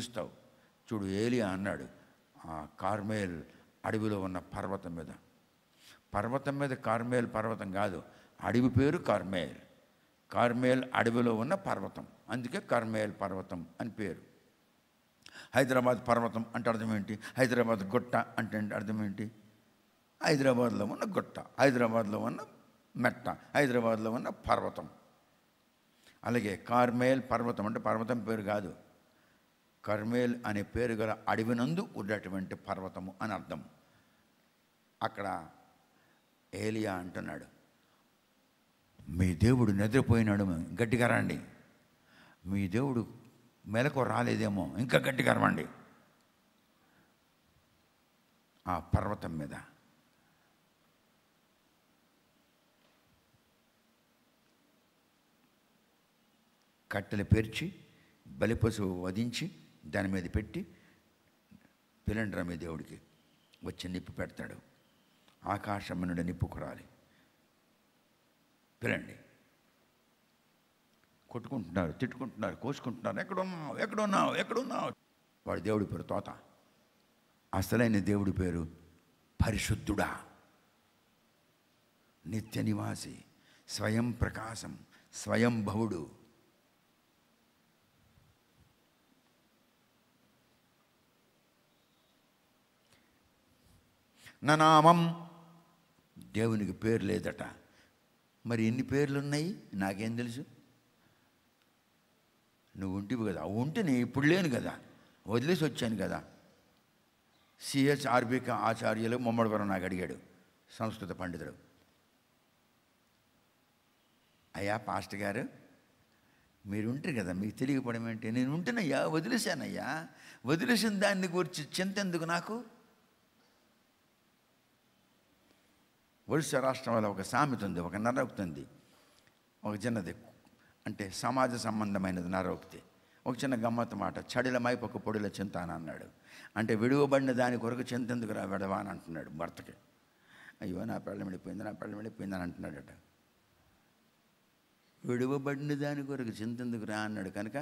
పిలుస్తావు చూడు ఏలియా అన్నాడు ఆ కార్మేల్ అడవిలో ఉన్న పర్వతం మీద పర్వతం మీద కార్మేల్ పర్వతం కాదు అడవి పేరు కార్మేల్ కార్మేల్ అడవిలో ఉన్న పర్వతం అందుకే కార్మేల్ పర్వతం అని పేరు హైదరాబాద్ పర్వతం అంటే అర్థం ఏంటి హైదరాబాద్ గుట్ట అంటే అర్థం ఏంటి హైదరాబాద్లో ఉన్న గుట్ట హైదరాబాద్లో ఉన్న మెట్ట హైదరాబాద్లో ఉన్న పర్వతం అలాగే కార్మేల్ పర్వతం అంటే పర్వతం పేరు కాదు కర్మేల్ అనే పేరు గల అడవినందు ఉన్నటువంటి పర్వతము అని అర్థం అక్కడ ఏలియా అంటున్నాడు మీ దేవుడు నిద్రపోయినాడు గట్టిగా రండి మీ దేవుడు మెలకు రాలేదేమో ఇంకా గట్టిగా రండి ఆ పర్వతం మీద కట్టెలు పేర్చి బలిపశువు వధించి దాని మీద పెట్టి పిలండర్ మీద దేవుడికి వచ్చి నిప్పు పెడతాడు ఆకాశం నుండి నిప్పు కురాలి పిలండి కొట్టుకుంటున్నారు తిట్టుకుంటున్నారు కోసుకుంటున్నారు ఎక్కడున్నావు ఎక్కడున్నావు ఎక్కడున్నావు వాడు దేవుడి పేరు తోత అసలైన దేవుడి పేరు పరిశుద్ధుడా నిత్య నివాసి స్వయం ప్రకాశం స్వయంభవుడు నా నామం దేవునికి పేరు లేదట మరి ఎన్ని పేర్లు ఉన్నాయి నాకేం తెలుసు నువ్వు ఉంటివి కదా ఉంటే నేను ఇప్పుడు లేను కదా వదిలేసి వచ్చాను కదా సిహెచ్ ఆర్బిక ఆచార్యులు మమ్మడవరం నాకు అడిగాడు సంస్కృత పండితుడు అయ్యా పాస్ట్ గారు మీరుంటారు కదా మీకు తెలియకపోవడం ఏంటి నేను ఉంటేనయ్యా వదిలేశానయ్యా వదిలేసిన దాన్ని గురించి చింత ఎందుకు నాకు రాష్ట్రం వల్ల ఒక సామెత ఉంది ఒక నరోక్తి ఉంది ఒక చిన్నది అంటే సమాజ సంబంధమైనది నరోక్తి ఒక చిన్న గమ్మత్తు మాట చడిల ఒక పొడిల చింత అని అన్నాడు అంటే విడువబడిన దాని కొరకు చింత ఎందుకు రా విడవా అని అంటున్నాడు భర్తకి అయ్యో నా పెళ్ళం వెళ్ళిపోయింది నా పెళ్ళం వెళ్ళిపోయింది అని అంటున్నాడట విడువబడిన దాని కొరకు చింత ఎందుకు రా అన్నాడు కనుక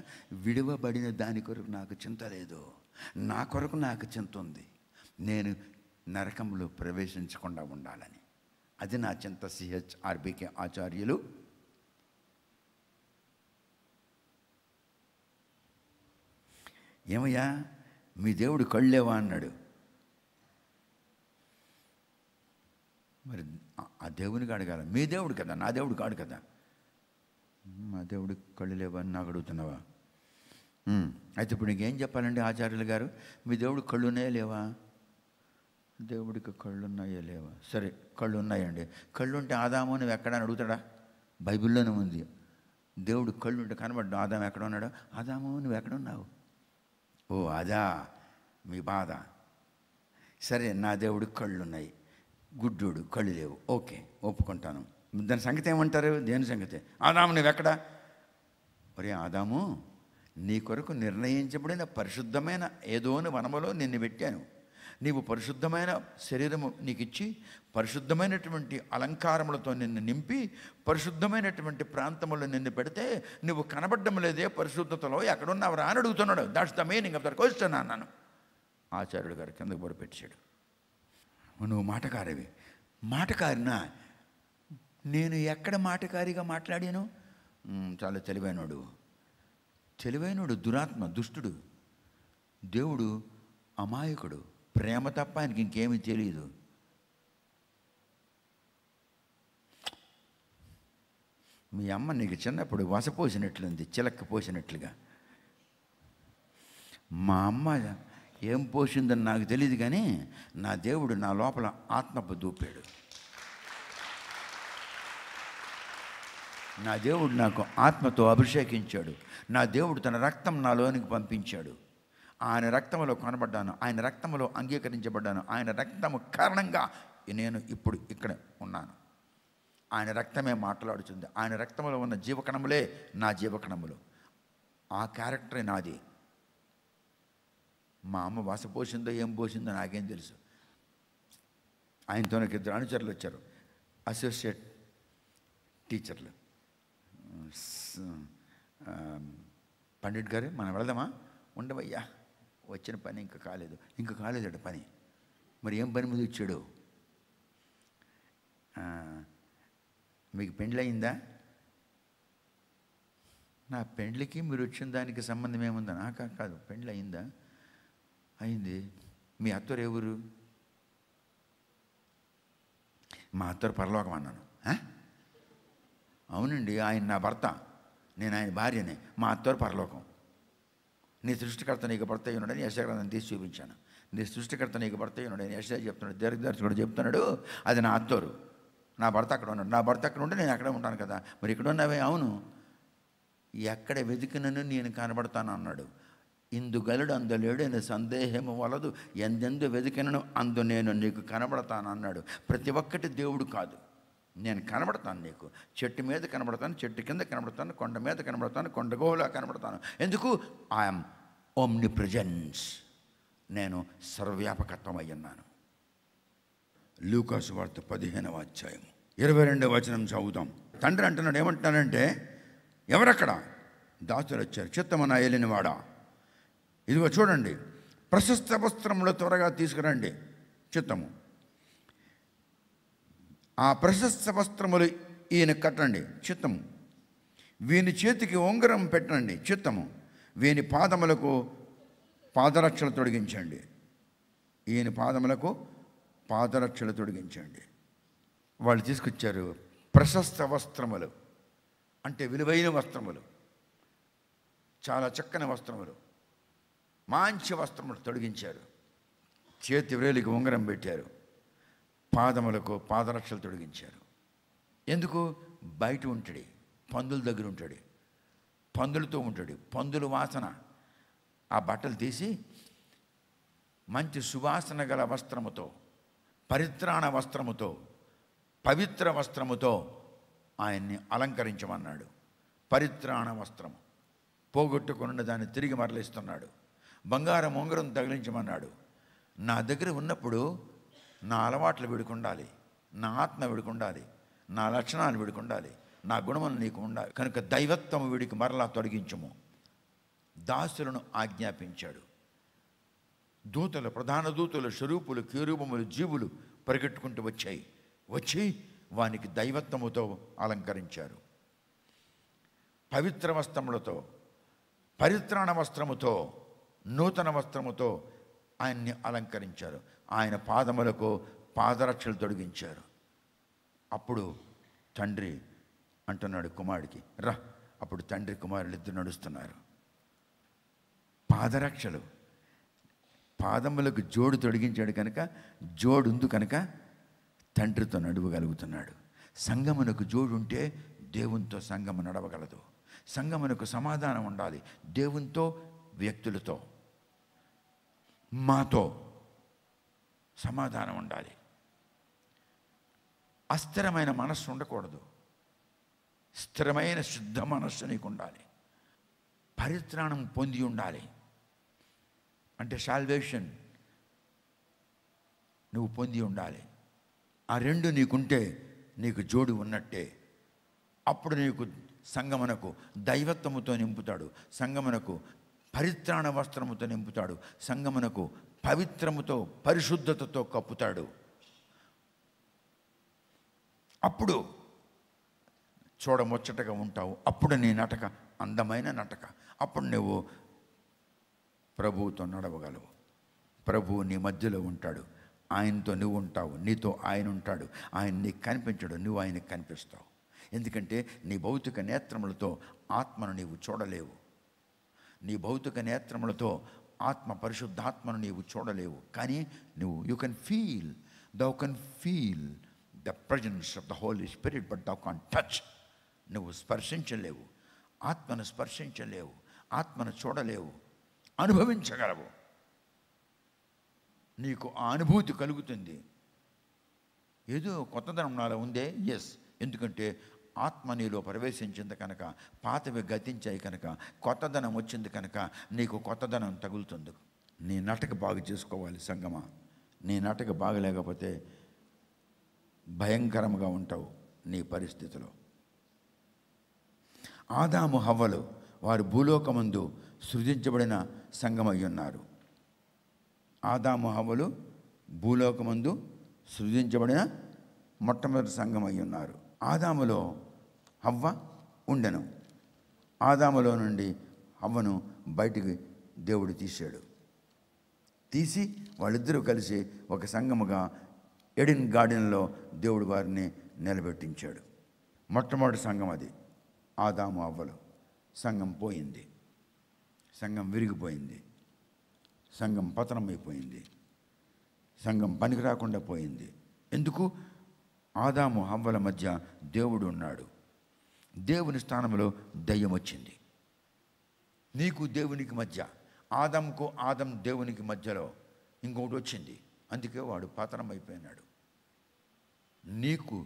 విడువబడిన దాని కొరకు నాకు చింత లేదు నా కొరకు నాకు చింత ఉంది నేను నరకంలో ప్రవేశించకుండా ఉండాలని అది నా చింత సిహెచ్ ఆర్బీకే ఆచార్యులు ఏమయ్యా మీ దేవుడు కళ్ళేవా అన్నాడు మరి ఆ దేవునికి అడగాల మీ దేవుడు కదా నా దేవుడు కాడు కదా మా దేవుడు కళ్ళు లేవా అని నాకు అడుగుతున్నావా అయితే ఇప్పుడు నీకేం చెప్పాలండి ఆచార్యులు గారు మీ దేవుడు కళ్ళునే లేవా దేవుడికి కళ్ళున్నాయో లేవా సరే కళ్ళు ఉన్నాయండి కళ్ళుంటే ఆదాము నువ్వు ఎక్కడ అడుగుతాడా బైబిల్లోనే ఉంది దేవుడు కళ్ళుంటే కనబడ్డ ఆదాము ఎక్కడ ఉన్నాడు ఆదాము నువ్వు ఎక్కడున్నావు ఓ అదా మీ బాధ సరే నా దేవుడికి కళ్ళు ఉన్నాయి కళ్ళు లేవు ఓకే ఒప్పుకుంటాను దాని సంగతి ఏమంటారు దేని సంగతి ఆదాము నువ్వెక్కడా ఒరే ఆదాము నీ కొరకు నిర్ణయించబడిన పరిశుద్ధమైన ఏదోని వనములో నిన్ను పెట్టాను నీవు పరిశుద్ధమైన శరీరము నీకు ఇచ్చి పరిశుద్ధమైనటువంటి అలంకారములతో నిన్ను నింపి పరిశుద్ధమైనటువంటి ప్రాంతంలో నిన్ను పెడితే నువ్వు కనబడ్డం లేదే పరిశుద్ధతలో రా అని అడుగుతున్నాడు that's the meaning of their question అన్నాను ఆచార్యుడు గారు కిందకు పెట్టాడు నువ్వు మాటకారివి మాటకారినా నేను ఎక్కడ మాటకారిగా మాట్లాడాను చాలా తెలివైనడు తెలివైనడు దురాత్మ దుష్టుడు దేవుడు అమాయకుడు ప్రేమ తప్ప ఆయనకి ఇంకేమీ తెలియదు మీ అమ్మ నీకు చిన్నప్పుడు వసపోసినట్లుంది చిలక్క పోసినట్లుగా మా అమ్మ ఏం పోసిందని నాకు తెలియదు కానీ నా దేవుడు నా లోపల ఆత్మపు దూపాడు నా దేవుడు నాకు ఆత్మతో అభిషేకించాడు నా దేవుడు తన రక్తం నాలోనికి పంపించాడు ఆయన రక్తంలో కనబడ్డాను ఆయన రక్తంలో అంగీకరించబడ్డాను ఆయన రక్తము కారణంగా నేను ఇప్పుడు ఇక్కడ ఉన్నాను ఆయన రక్తమే మాట్లాడుతుంది ఆయన రక్తంలో ఉన్న జీవకణములే నా జీవకణములు ఆ క్యారెక్టరే నాది మా అమ్మ వాస పోసిందో ఏం పోసిందో నాకేం తెలుసు ఆయనతో ఇద్దరు అనుచరులు వచ్చారు అసోసియేట్ టీచర్లు పండిట్ గారు మనం వెళదామా ఉండవయ్యా వచ్చిన పని ఇంకా కాలేదు ఇంకా కాలేదట పని మరి ఏం పని మీద ఇచ్చాడు మీకు పెండ్లయిందా నా పెండ్లికి మీరు వచ్చిన దానికి సంబంధం ఏముందా నాకు కాదు పెండ్లి అయిందా అయింది మీ అత్తరు ఎవరు మా అత్తరు పరలోకం అన్నాను అవునండి ఆయన నా భర్త నేను ఆయన భార్యనే మా అత్తరు పరలోకం నీ సృష్టికర్త నీకు భర్త ఉన్నాడని యశగ్రంథం తీసి చూపించాను నీ సృష్టికర్త నీకు భర్త ఉన్నాడని యశ చెప్తున్నాడు దీర్ఘదర్శకుడు చెప్తున్నాడు అది నా అత్తోరు నా భర్త అక్కడ ఉన్నాడు నా భర్త అక్కడ ఉంటే నేను అక్కడే ఉంటాను కదా మరి ఇక్కడ ఉన్నవే అవును ఎక్కడ వెతికినను నేను కనబడతాను అన్నాడు ఇందుగలుడు అందలేడు అని సందేహము వలదు ఎందెందు వెతికినను అందు నేను నీకు కనబడతాను అన్నాడు ప్రతి ఒక్కటి దేవుడు కాదు నేను కనబడతాను నీకు చెట్టు మీద కనబడతాను చెట్టు కింద కనబడతాను కొండ మీద కనబడతాను కొండగోహులా కనబడతాను ఎందుకు ఐఎమ్ ఓమ్ని ప్రజెన్స్ నేను సర్వవ్యాపకత్వం ఉన్నాను లూకాసు వార్త పదిహేనవ అధ్యాయం ఇరవై రెండవ వచనం చదువుతాం తండ్రి అంటున్నాడు ఏమంటున్నాడంటే ఎవరక్కడ దాసులు వచ్చారు చిత్తమన ఏలినవాడా ఇదిగో చూడండి ప్రశస్త వస్త్రములు త్వరగా తీసుకురండి చిత్తము ఆ ప్రశస్త వస్త్రములు ఈయన కట్టండి చిత్తము వీని చేతికి ఉంగరం పెట్టండి చిత్తము వీని పాదములకు పాదరక్షలు తొడిగించండి ఈయన పాదములకు పాదరక్షలు తొడిగించండి వాళ్ళు తీసుకొచ్చారు ప్రశస్త వస్త్రములు అంటే విలువైన వస్త్రములు చాలా చక్కని వస్త్రములు మంచి వస్త్రములు తొడిగించారు చేతి వ్రేలికి ఉంగరం పెట్టారు పాదములకు పాదరక్షలు తొడిగించారు ఎందుకు బయట ఉంటాడు పందుల దగ్గర ఉంటాడు పందులతో ఉంటాడు పందుల వాసన ఆ బట్టలు తీసి మంచి సువాసన గల వస్త్రముతో పరిత్రాణ వస్త్రముతో పవిత్ర వస్త్రముతో ఆయన్ని అలంకరించమన్నాడు పరిత్రాణ వస్త్రము పోగొట్టుకున్న దాన్ని తిరిగి మరలిస్తున్నాడు బంగారం ఉంగరం తగిలించమన్నాడు నా దగ్గర ఉన్నప్పుడు నా అలవాట్లు విడుకుండాలి నా ఆత్మ విడుకుండాలి నా లక్షణాలు విడుకుండాలి నా గుణములు నీకు ఉండాలి కనుక దైవత్వం వీడికి మరలా తొలగించము దాసులను ఆజ్ఞాపించాడు దూతలు ప్రధాన దూతలు స్వరూపులు కీరూపములు జీవులు పరిగెట్టుకుంటూ వచ్చాయి వచ్చి వానికి దైవత్వముతో అలంకరించారు పవిత్ర వస్త్రములతో పరిత్రాణ వస్త్రముతో నూతన వస్త్రముతో ఆయన్ని అలంకరించారు ఆయన పాదములకు పాదరక్షలు తొడిగించారు అప్పుడు తండ్రి అంటున్నాడు కుమారుడికి రా అప్పుడు తండ్రి కుమారులు ఇద్దరు నడుస్తున్నారు పాదరక్షలు పాదములకు జోడు తొడిగించాడు కనుక జోడు ఉంది కనుక తండ్రితో నడవగలుగుతున్నాడు సంగమునకు జోడు ఉంటే దేవునితో సంగము నడవగలదు సంగమునకు సమాధానం ఉండాలి దేవునితో వ్యక్తులతో మాతో సమాధానం ఉండాలి అస్థిరమైన మనస్సు ఉండకూడదు స్థిరమైన శుద్ధ మనస్సు నీకు ఉండాలి పరిత్రాణం పొంది ఉండాలి అంటే సాల్వేషన్ నువ్వు పొంది ఉండాలి ఆ రెండు నీకుంటే నీకు జోడు ఉన్నట్టే అప్పుడు నీకు సంగమనకు దైవత్వముతో నింపుతాడు సంగమనకు పరిత్రాణ వస్త్రముతో నింపుతాడు సంగమనకు పవిత్రముతో పరిశుద్ధతతో కప్పుతాడు అప్పుడు చూడముచ్చటగా ఉంటావు అప్పుడు నీ నటక అందమైన నటక అప్పుడు నువ్వు ప్రభువుతో నడవగలవు ప్రభువు నీ మధ్యలో ఉంటాడు ఆయనతో నువ్వు ఉంటావు నీతో ఆయన ఉంటాడు ఆయన నీకు కనిపించడు నువ్వు ఆయనకు కనిపిస్తావు ఎందుకంటే నీ భౌతిక నేత్రములతో ఆత్మను నీవు చూడలేవు నీ భౌతిక నేత్రములతో ఆత్మ పరిశుద్ధాత్మను నీవు చూడలేవు కానీ నువ్వు you can feel thou can feel the presence of the holy spirit but thou can touch నువ్వు స్పర్శించలేవు ఆత్మను స్పర్శించలేవు ఆత్మను చూడలేవు అనుభవించగలవు నీకు ఆ అనుభూతి కలుగుతుంది ఏదో కొత్తదనం నాలో ఉందే ఎస్ ఎందుకంటే ఆత్మ నీలో ప్రవేశించింది కనుక పాతవి గతించాయి కనుక కొత్తదనం వచ్చింది కనుక నీకు కొత్తదనం తగులుతుంది నీ నటక బాగు చేసుకోవాలి సంగమ నీ నటక బాగలేకపోతే భయంకరంగా ఉంటావు నీ పరిస్థితిలో ఆదాము హవ్వలు వారు భూలోకముందు సృజించబడిన సంగమై ఉన్నారు ఆదాము హవ్వలు భూలోకమందు సృజించబడిన మొట్టమొదటి అయి ఉన్నారు ఆదాములో హవ్వ ఉండెను ఆదాములో నుండి హవ్వను బయటికి దేవుడు తీశాడు తీసి వాళ్ళిద్దరూ కలిసి ఒక సంగముగా ఎడిన్ గార్డెన్లో దేవుడు వారిని నిలబెట్టించాడు మొట్టమొదటి సంఘం అది ఆదాము అవ్వలు సంఘం పోయింది సంఘం విరిగిపోయింది సంఘం పతనమైపోయింది సంఘం పనికి రాకుండా పోయింది ఎందుకు ఆదాము హవ్వల మధ్య దేవుడు ఉన్నాడు దేవుని స్థానంలో దయ్యం వచ్చింది నీకు దేవునికి మధ్య ఆదంకు ఆదం దేవునికి మధ్యలో ఇంకొకటి వచ్చింది అందుకే వాడు అయిపోయినాడు నీకు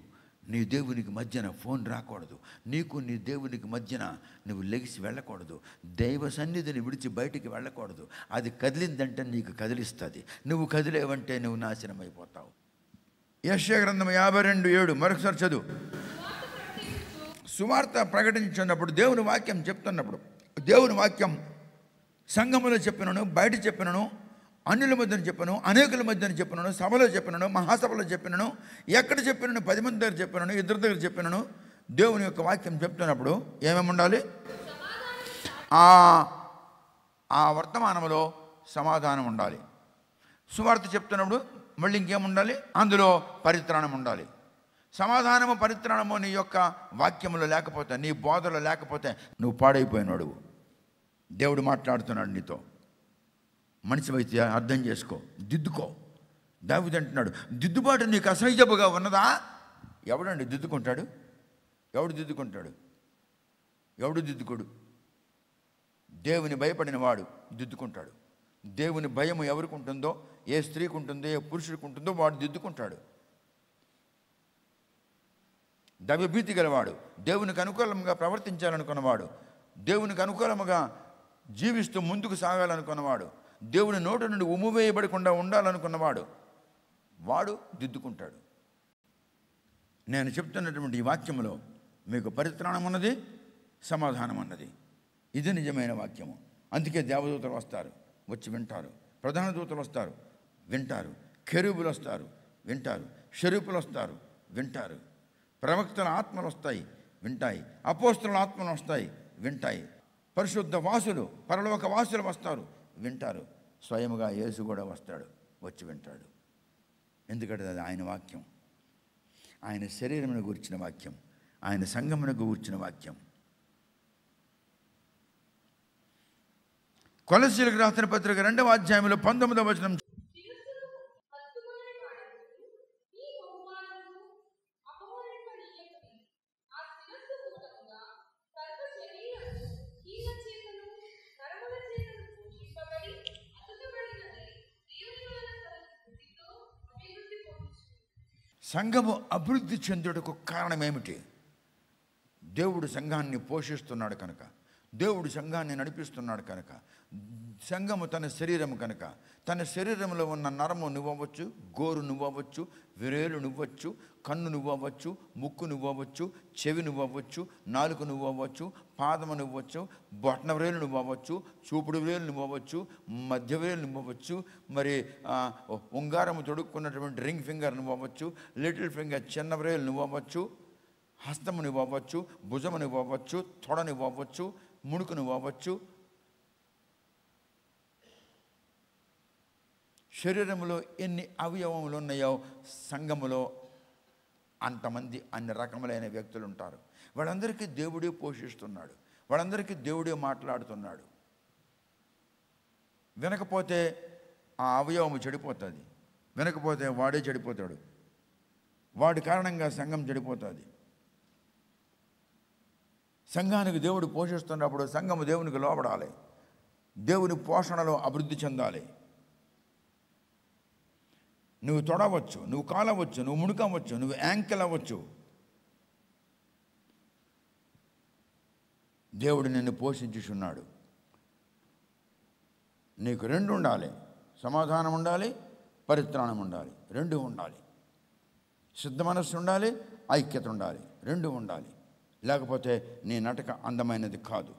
నీ దేవునికి మధ్యన ఫోన్ రాకూడదు నీకు నీ దేవునికి మధ్యన నువ్వు లెగిసి వెళ్ళకూడదు దైవ సన్నిధిని విడిచి బయటికి వెళ్ళకూడదు అది కదిలిందంటే నీకు కదిలిస్తుంది నువ్వు కదిలేవంటే నువ్వు నాశనం అయిపోతావు యశ్య గ్రంథం యాభై రెండు ఏడు మరొకసారి చదువు సువార్త ప్రకటించినప్పుడు దేవుని వాక్యం చెప్తున్నప్పుడు దేవుని వాక్యం సంఘములో చెప్పినను బయట చెప్పినను అన్యుల మధ్యన చెప్పను అనేకుల మధ్యన చెప్పినను సభలో చెప్పినను మహాసభలో చెప్పినను ఎక్కడ చెప్పినను పది మంది దగ్గర చెప్పినను ఇద్దరి దగ్గర చెప్పినను దేవుని యొక్క వాక్యం చెప్తున్నప్పుడు ఏమేమి ఉండాలి ఆ వర్తమానంలో సమాధానం ఉండాలి సువార్త చెప్తున్నప్పుడు మళ్ళీ ఇంకేముండాలి అందులో పరిత్రాణం ఉండాలి సమాధానము పరిత్రాణము నీ యొక్క వాక్యములు లేకపోతే నీ బోధలు లేకపోతే నువ్వు పాడైపోయినాడు దేవుడు మాట్లాడుతున్నాడు నీతో మనిషి వైతే అర్థం చేసుకో దిద్దుకో దావిది అంటున్నాడు దిద్దుబాటు నీకు అసహ్యపుగా ఉన్నదా ఎవడండి దిద్దుకుంటాడు ఎవడు దిద్దుకుంటాడు ఎవడు దిద్దుకోడు దేవుని భయపడిన వాడు దిద్దుకుంటాడు దేవుని భయం ఎవరికి ఉంటుందో ఏ స్త్రీకి ఉంటుందో ఏ పురుషుడికి ఉంటుందో వాడు దిద్దుకుంటాడు దైవభీతి గలవాడు దేవునికి అనుకూలంగా ప్రవర్తించాలనుకున్నవాడు దేవునికి అనుకూలముగా జీవిస్తూ ముందుకు సాగాలనుకున్నవాడు దేవుని నోటి నుండి ఉమ్మువేయబడకుండా ఉండాలనుకున్నవాడు వాడు దిద్దుకుంటాడు నేను చెప్తున్నటువంటి ఈ వాక్యంలో మీకు పరిత్రాణం ఉన్నది సమాధానం అన్నది ఇది నిజమైన వాక్యము అందుకే దేవదూతలు వస్తారు వచ్చి వింటారు ప్రధాన దూతలు వస్తారు వింటారు కెరూబులు వస్తారు వింటారు షరూపులు వస్తారు వింటారు ప్రవక్తల ఆత్మలు వస్తాయి వింటాయి అపోస్తుల ఆత్మలు వస్తాయి వింటాయి పరిశుద్ధ వాసులు పరలోక వాసులు వస్తారు వింటారు స్వయముగా యేసు కూడా వస్తాడు వచ్చి వింటాడు ఎందుకంటే అది ఆయన వాక్యం ఆయన శరీరమును గూర్చిన వాక్యం ఆయన సంగమును గూర్చిన వాక్యం కొలసీలకు రాసిన పత్రిక రెండవ అధ్యాయంలో పంతొమ్మిదవ వచనం సంఘము అభివృద్ధి చెందుటకు కారణం ఏమిటి దేవుడు సంఘాన్ని పోషిస్తున్నాడు కనుక దేవుడు సంఘాన్ని నడిపిస్తున్నాడు కనుక సంగము తన శరీరము కనుక తన శరీరంలో ఉన్న నరము నువ్వవచ్చు గోరు నువ్వవచ్చు విరేలు నువ్వచ్చు కన్ను నువ్వవచ్చు ముక్కు నువ్వవచ్చు చెవి నువ్వవచ్చు నాలుగు నువ్వవచ్చు పాదము నువ్వచ్చు బొట్న వ్రేలు నువ్వవచ్చు చూపుడు వ్రేలు నువ్వవచ్చు మధ్య వ్రేలు నువ్వవచ్చు మరి ఉంగారము తొడుక్కున్నటువంటి రింగ్ ఫింగర్ నువ్వవచ్చు లిటిల్ ఫింగర్ చిన్న వ్రేలు నువ్వవచ్చు హస్తమునివ్వచ్చు భుజమునివ్వచ్చు తొడనివ్వచ్చు ముణుకునివ్వవచ్చు శరీరంలో ఎన్ని అవయవములు ఉన్నాయో సంఘములో అంతమంది అన్ని రకములైన వ్యక్తులు ఉంటారు వాళ్ళందరికీ దేవుడే పోషిస్తున్నాడు వాళ్ళందరికీ దేవుడే మాట్లాడుతున్నాడు వినకపోతే ఆ అవయవము చెడిపోతుంది వినకపోతే వాడే చెడిపోతాడు వాడి కారణంగా సంఘం చెడిపోతుంది సంఘానికి దేవుడు పోషిస్తున్నప్పుడు సంఘము దేవునికి లోపడాలి దేవుని పోషణలో అభివృద్ధి చెందాలి నువ్వు తొడవచ్చు నువ్వు కాలవచ్చు నువ్వు ముడుకవచ్చు నువ్వు యాంకిల్ అవ్వచ్చు దేవుడు నిన్ను పోషించుచున్నాడు నీకు రెండు ఉండాలి సమాధానం ఉండాలి పరిత్రాణం ఉండాలి రెండు ఉండాలి సిద్ధ మనస్సు ఉండాలి ఐక్యత ఉండాలి రెండు ఉండాలి లేకపోతే నీ నటక అందమైనది కాదు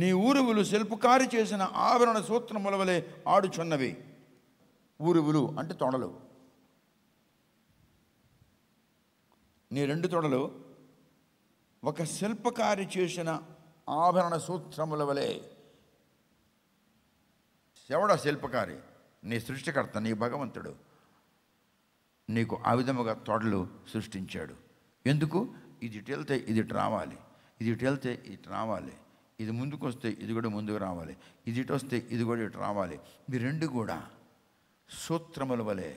నీ ఊరువులు శిల్పకారి చేసిన ఆవరణ సూత్రం మొలవలే ఆడుచున్నవి ఊరువులు అంటే తొడలు నీ రెండు తొడలు ఒక శిల్పకారి చేసిన ఆభరణ సూత్రముల వలె ఎవడ శిల్పకారి నీ సృష్టికర్త నీ భగవంతుడు నీకు ఆ విధముగా తొడలు సృష్టించాడు ఎందుకు ఇది వెళ్తే ఇది రావాలి ఇది వెళ్తే ఇటు రావాలి ఇది ముందుకు వస్తే ఇది కూడా ముందుకు రావాలి ఇది ఇటు వస్తే ఇది కూడా ఇటు రావాలి మీ రెండు కూడా సూత్రముల వలె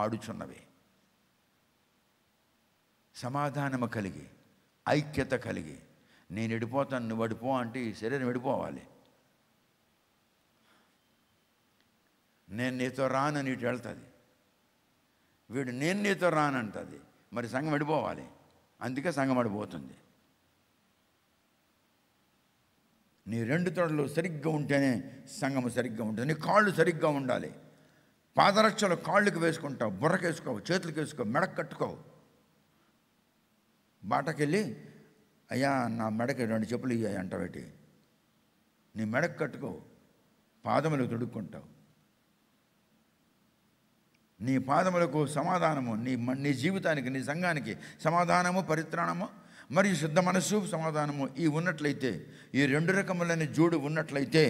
ఆడుచున్నవి సమాధానము కలిగి ఐక్యత కలిగి నేను ఎడిపోతాను నువ్వు అడిపో అంటే ఈ శరీరం ఎడిపోవాలి నేను నీతో రానని ఇటు వెళ్తుంది వీడు నేను నీతో రానంటుంది మరి సంఘం అడిపోవాలి అందుకే సంఘం అడిపోతుంది నీ రెండు తొడలు సరిగ్గా ఉంటేనే సంఘము సరిగ్గా ఉంటుంది నీ కాళ్ళు సరిగ్గా ఉండాలి పాదరక్షలు కాళ్ళకి వేసుకుంటావు బుర్రకేసుకోవు చేతులకు వేసుకోవు మెడకు కట్టుకోవు బాటకెళ్ళి అయ్యా నా మెడకి రెండు చెప్పులు ఇయ్యాయి అంటవేటి నీ మెడకు కట్టుకో పాదములకు తొడుక్కుంటావు నీ పాదములకు సమాధానము నీ నీ జీవితానికి నీ సంఘానికి సమాధానము పరిత్రాణము మరియు శుద్ధ మనస్సు సమాధానము ఈ ఉన్నట్లయితే ఈ రెండు రకములైన జోడు ఉన్నట్లయితే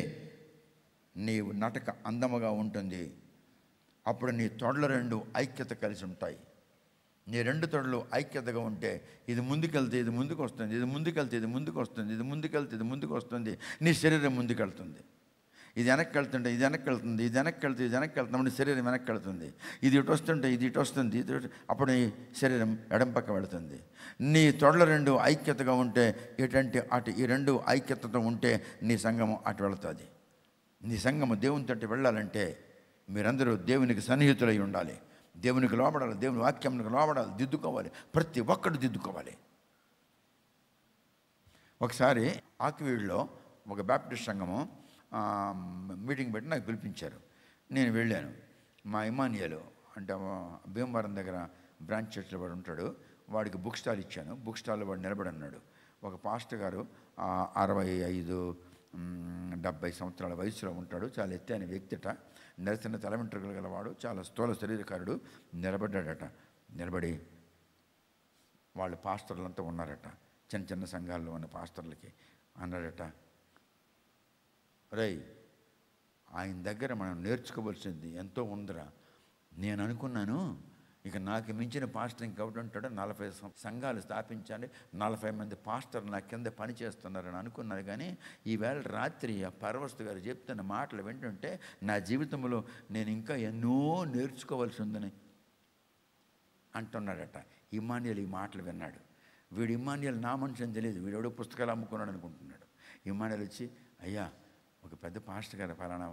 నీవు నటక అందముగా ఉంటుంది అప్పుడు నీ తొడలు రెండు ఐక్యత కలిసి ఉంటాయి నీ రెండు తొడలు ఐక్యతగా ఉంటే ఇది ముందుకెళ్తే ఇది ముందుకు వస్తుంది ఇది ముందుకెళ్తే ఇది ముందుకు వస్తుంది ఇది ముందుకెళ్తే ఇది ముందుకు వస్తుంది నీ శరీరం ముందుకెళ్తుంది ఇది వెనక్కి వెళ్తుంటే ఇది వెనక్కి వెళ్తుంది ఇది వెనక్కి వెళ్తుంది ఇది వెనక్కి వెళ్తున్నప్పుడు శరీరం వెనక్కి వెళ్తుంది ఇది ఇటు వస్తుంటే ఇది ఇటు వస్తుంది ఇది అప్పుడు నీ శరీరం ఎడం పక్క వెళుతుంది నీ తొడల రెండు ఐక్యతగా ఉంటే ఎటువంటి అటు ఈ రెండు ఐక్యతతో ఉంటే నీ సంగము అటు వెళుతుంది నీ సంగము దేవుని తట్టు వెళ్ళాలంటే మీరందరూ దేవునికి సన్నిహితులై ఉండాలి దేవునికి లోబడాలి దేవుని వాక్యానికి లోబడాలి దిద్దుకోవాలి ప్రతి ఒక్కరు దిద్దుకోవాలి ఒకసారి ఆకివీడిలో ఒక బ్యాప్టిస్ట్ సంఘము మీటింగ్ పెట్టి నాకు పిలిపించారు నేను వెళ్ళాను మా ఇమానియాలు అంటే భీమవరం దగ్గర బ్రాంచ్ చర్చిలో వాడు ఉంటాడు వాడికి బుక్ స్టాల్ ఇచ్చాను బుక్ స్టాల్లో వాడు నిలబడి అన్నాడు ఒక పాస్టర్ గారు అరవై ఐదు డెబ్బై సంవత్సరాల వయసులో ఉంటాడు చాలా ఎత్తైన వ్యక్తిట నరిసిన తల వెంట్రుకలు గలవాడు చాలా స్థూల శరీరకారుడు నిలబడ్డాడట నిలబడి వాళ్ళు పాస్టర్లంతా ఉన్నారట చిన్న చిన్న సంఘాల్లో ఉన్న పాస్టర్లకి అన్నాడట రై ఆయన దగ్గర మనం నేర్చుకోవాల్సింది ఎంతో ఉందిరా నేను అనుకున్నాను ఇక నాకు మించిన పాస్టర్ ఇంకొకటి ఉంటాడో నలభై సంఘాలు స్థాపించాలి నలభై మంది పాస్టర్ నా కింద పనిచేస్తున్నారని అనుకున్నారు కానీ ఈవేళ రాత్రి ఆ పరవస్తు గారు చెప్తున్న మాటలు వింటుంటే నా జీవితంలో నేను ఇంకా ఎన్నో నేర్చుకోవాల్సి ఉందని అంటున్నాడట ఇమాన్యుల్ ఈ మాటలు విన్నాడు వీడు ఇమాన్యుల్ నా మనిషి అని తెలియదు వీడెవడో పుస్తకాలు అమ్ముకున్నాడు అనుకుంటున్నాడు ఇమాన్యుల్ వచ్చి అయ్యా ఒక పెద్ద పాస్టర్ గారు ఫలానా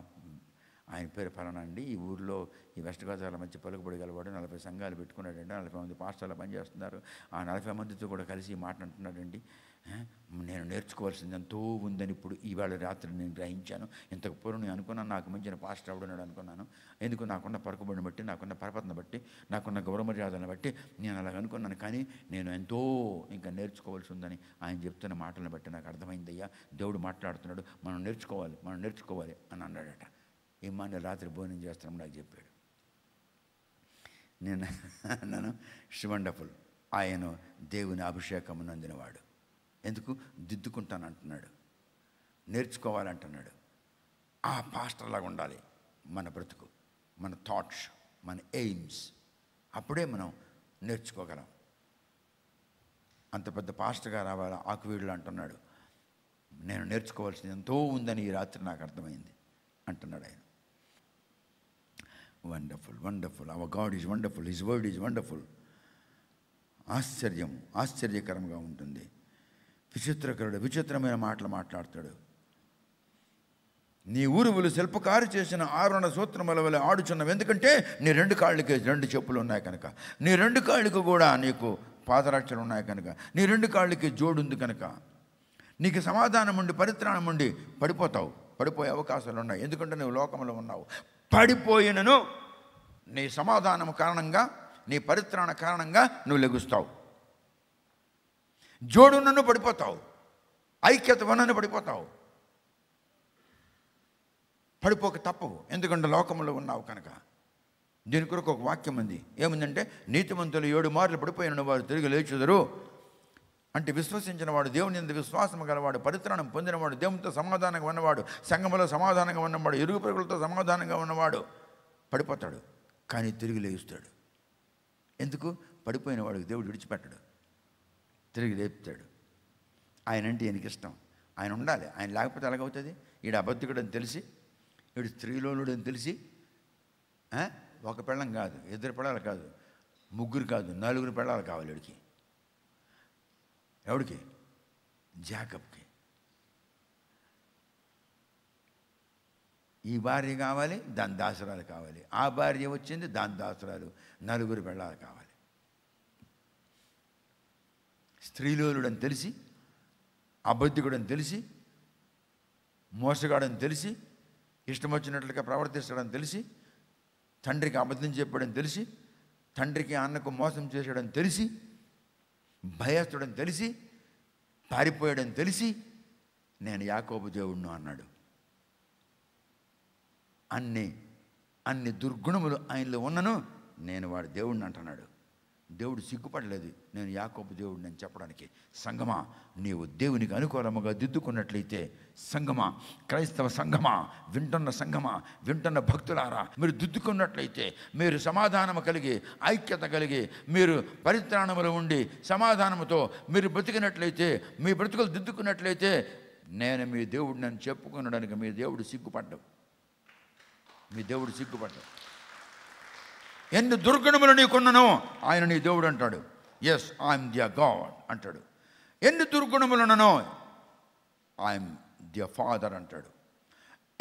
ఆయన పేరు ఫలానండి ఈ ఊర్లో ఈ వెస్ట్ గోదావరి మధ్య పలుకుబడి గలవాడు నలభై సంఘాలు పెట్టుకున్నాడండి నలభై మంది పాఠశాల పనిచేస్తున్నారు ఆ నలభై మందితో కూడా కలిసి మాట్లాడుతున్నాడండి నేను నేర్చుకోవాల్సింది ఎంతో ఉందని ఇప్పుడు ఈవేళ రాత్రి నేను గ్రహించాను ఇంతకు పూర్వం నేను అనుకున్నాను నాకు మించిన పాస్టర్ అవడన్నాడు అనుకున్నాను ఎందుకు నాకున్న పరుకుబడిని బట్టి నాకున్న పరపతిని బట్టి నాకున్న గౌరవ మర్యాదలను బట్టి నేను అలాగ అనుకున్నాను కానీ నేను ఎంతో ఇంకా నేర్చుకోవాల్సి ఉందని ఆయన చెప్తున్న మాటలను బట్టి నాకు అర్థమైందయ్యా దేవుడు మాట్లాడుతున్నాడు మనం నేర్చుకోవాలి మనం నేర్చుకోవాలి అని అన్నాడట ఇమ్మాని రాత్రి భోజనం చేస్తున్నాం నాకు చెప్పాడు నేను నన్ను వండర్ఫుల్ ఆయన దేవుని అభిషేకం నందినవాడు ఎందుకు దిద్దుకుంటాను అంటున్నాడు నేర్చుకోవాలంటున్నాడు ఆ పాస్టర్లాగా ఉండాలి మన బ్రతుకు మన థాట్స్ మన ఎయిమ్స్ అప్పుడే మనం నేర్చుకోగలం అంత పెద్ద పాస్టర్గా రావాలి ఆకువీడులు అంటున్నాడు నేను నేర్చుకోవాల్సింది ఎంతో ఉందని ఈ రాత్రి నాకు అర్థమైంది అంటున్నాడు ఆయన wonderful wonderful our God is wonderful his word is wonderful ఆశ్చర్యం ఆశ్చర్యకరంగా ఉంటుంది విచిత్రకరుడు విచిత్రమైన మాటలు మాట్లాడతాడు నీ ఊరువులు శిల్పకారు చేసిన ఆరుణ సూత్రముల వల్ల ఆడుచున్నావు ఎందుకంటే నీ రెండు కాళ్ళకి రెండు చెప్పులు ఉన్నాయి కనుక నీ రెండు కాళ్ళకు కూడా నీకు పాదరాక్షలు ఉన్నాయి కనుక నీ రెండు కాళ్ళకి జోడుంది కనుక నీకు సమాధానం ఉండి పరిత్రాణం ఉండి పడిపోతావు పడిపోయే అవకాశాలు ఉన్నాయి ఎందుకంటే నువ్వు లోకంలో ఉన్నావు పడిపోయినను నీ సమాధానం కారణంగా నీ పరిత్రాణ కారణంగా నువ్వు లెగుస్తావు జోడున్నను పడిపోతావు ఐక్యత వనను పడిపోతావు పడిపోక తప్పవు ఎందుకంటే లోకంలో ఉన్నావు కనుక దీని కొరకు ఒక వాక్యం ఉంది ఏముందంటే నీతిమంతులు ఏడు మార్లు పడిపోయిన వారు తిరిగి లేచుదరు అంటే విశ్వసించిన వాడు దేవుని ఎందుకు విశ్వాసం గలవాడు పరిత్రాణం పొందినవాడు దేవునితో సమాధానంగా ఉన్నవాడు సంఘంలో సమాధానంగా ఉన్నవాడు ఇరుగు పరుగులతో సమాధానంగా ఉన్నవాడు పడిపోతాడు కానీ తిరిగి లేస్తాడు ఎందుకు పడిపోయిన వాడికి దేవుడు విడిచిపెట్టడు తిరిగి లేపుతాడు ఆయన అంటే ఈయనకి ఇష్టం ఆయన ఉండాలి ఆయన లేకపోతే ఎలాగవుతుంది ఈడు అబద్ధికుడు అని తెలిసి ఈడు స్త్రీలోనుడు అని తెలిసి ఒక పెళ్ళం కాదు ఇద్దరు పిల్లలు కాదు ముగ్గురు కాదు నలుగురు పిల్లలు కావాలి వీడికి ఎవడికి జాకబ్కి ఈ భార్య కావాలి దాని దాసరాలు కావాలి ఆ భార్య వచ్చింది దాని దాసరాలు నలుగురు పెళ్ళాలు కావాలి స్త్రీలోలుడని తెలిసి అబద్ధికుడని తెలిసి మోసగాడని తెలిసి ఇష్టం వచ్చినట్లుగా ప్రవర్తిస్తాడని తెలిసి తండ్రికి అబద్ధం చెప్పాడని తెలిసి తండ్రికి అన్నకు మోసం చేశాడని తెలిసి భయస్తుడని తెలిసి పారిపోయాడని తెలిసి నేను యాకోబు దేవుణ్ణి అన్నాడు అన్ని అన్ని దుర్గుణములు ఆయనలో ఉన్నను నేను వాడు దేవుడిని అంటున్నాడు దేవుడు సిగ్గుపడలేదు నేను యాకోబు దేవుడిని అని చెప్పడానికి సంగమా నీవు దేవునికి అనుకూలముగా దిద్దుకున్నట్లయితే సంగమా క్రైస్తవ సంఘమా వింటున్న సంఘమా వింటున్న భక్తులారా మీరు దిద్దుకున్నట్లయితే మీరు సమాధానము కలిగి ఐక్యత కలిగి మీరు పరిత్రాణములో ఉండి సమాధానముతో మీరు బ్రతికినట్లయితే మీ బ్రతుకులు దిద్దుకున్నట్లయితే నేను మీ దేవుడిని అని చెప్పుకునడానికి మీ దేవుడు సిగ్గుపడ్డావు మీ దేవుడు సిగ్గుపడ్డావు ఎన్ని దుర్గుణములు నీకున్నను ఆయన నీ దేవుడు అంటాడు ఎస్ ఐఎమ్ దియ గాడ్ అంటాడు ఎన్ని దుర్గుణములున్నను ఐఎమ్ అ ఫాదర్ అంటాడు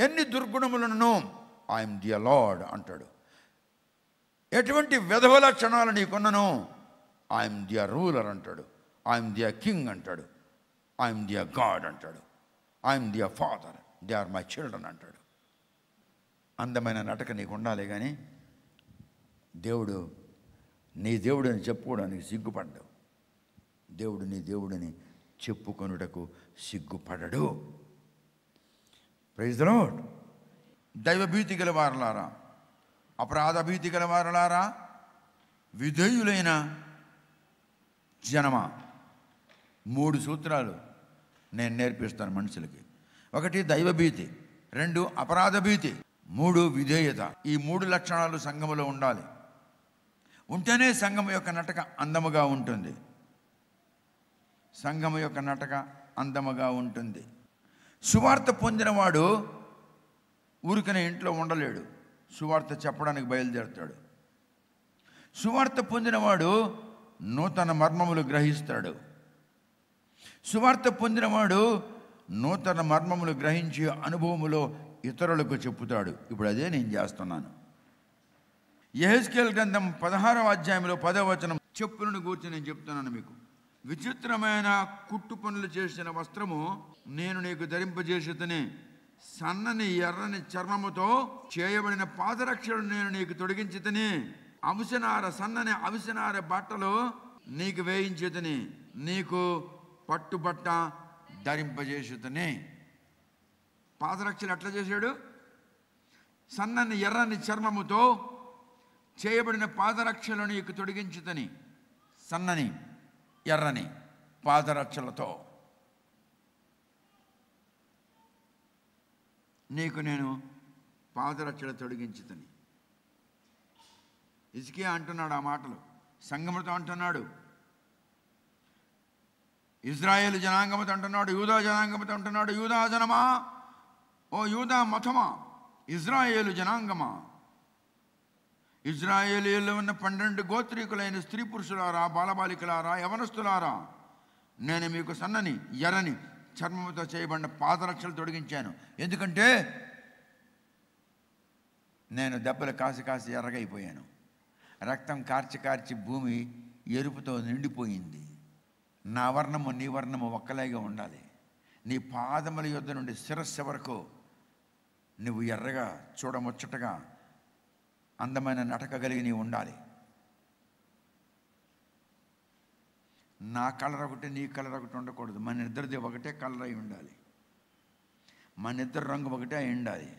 ఎన్ని దుర్గుణములున్నను ఐఎమ్ అ లార్డ్ అంటాడు ఎటువంటి విధవ లక్షణాలు నీకున్నను ఐఎమ్ దియ రూలర్ అంటాడు ఐఎమ్ అ కింగ్ అంటాడు ఐఎమ్ అ గాడ్ అంటాడు I'm a father they are my children అంటాడు అందమైన నటక నీకు ఉండాలి కానీ దేవుడు నీ దేవుడని చెప్పుకోవడానికి సిగ్గుపడ్డావు దేవుడు నీ దేవుడని చెప్పుకొనుటకు సిగ్గుపడడు ప్రైజ్ దోడ్ దైవభీతి వారలారా అపరాధ భీతి వారలారా విధేయులైన జనమా మూడు సూత్రాలు నేను నేర్పిస్తాను మనుషులకి ఒకటి దైవభీతి రెండు అపరాధ భీతి మూడు విధేయత ఈ మూడు లక్షణాలు సంఘములో ఉండాలి ఉంటేనే సంఘం యొక్క నటక అందముగా ఉంటుంది సంఘం యొక్క నటక అందముగా ఉంటుంది సువార్త పొందినవాడు ఊరికనే ఇంట్లో ఉండలేడు సువార్త చెప్పడానికి బయలుదేరుతాడు సువార్త పొందినవాడు నూతన మర్మములు గ్రహిస్తాడు సువార్త పొందినవాడు నూతన మర్మములు గ్రహించి అనుభవములో ఇతరులకు చెప్పుతాడు ఇప్పుడు అదే నేను చేస్తున్నాను యహెస్కేల్ గ్రంథం పదహారవ అధ్యాయంలో పదవచనం చెప్పులను గూర్చి నేను చెప్తున్నాను మీకు విచిత్రమైన కుట్టు పనులు చేసిన వస్త్రము నేను నీకు ధరింపజేసేతని సన్నని ఎర్రని చర్మముతో చేయబడిన పాదరక్షలు నేను నీకు తొడిగించితని అవసనార సన్నని అవసనార బట్టలు నీకు వేయించేతని నీకు పట్టుబట్ట ధరింపజేసేతని పాదరక్షలు ఎట్లా చేశాడు సన్నని ఎర్రని చర్మముతో చేయబడిన పాదరక్షలను నీకు తొడిగించుదని సన్నని ఎర్రని పాదరక్షలతో నీకు నేను పాదరక్షలు తొడిగించుతని ఇసుకే అంటున్నాడు ఆ మాటలు సంగముతో అంటున్నాడు ఇజ్రాయేల్ జనాంగమతో అంటున్నాడు యూదా జనాంగమతో అంటున్నాడు యూదా జనమా ఓ యూదా మతమా ఇజ్రాయేలు జనాంగమా ఇజ్రాయేలీలో ఉన్న పన్నెండు గోత్రీకులైన స్త్రీ పురుషులారా బాలబాలికలారా యవనస్తులారా నేను మీకు సన్నని ఎరని చర్మంతో చేయబడిన పాదరక్షలు తొడిగించాను ఎందుకంటే నేను దెబ్బలు కాసి కాసి ఎర్రగైపోయాను రక్తం కార్చి కార్చి భూమి ఎరుపుతో నిండిపోయింది నా వర్ణము నీ వర్ణము ఒక్కలాగే ఉండాలి నీ పాదముల యుద్ధ నుండి శిరస్సు వరకు నువ్వు ఎర్రగా చూడముచ్చటగా అందమైన నటక కలిగి నీవు ఉండాలి నా కలర్ ఒకటి నీ కలర్ ఒకటి ఉండకూడదు మన ఇద్దరిది ఒకటే కలర్ అయి ఉండాలి మన ఇద్దరు రంగు ఒకటే అయి ఉండాలి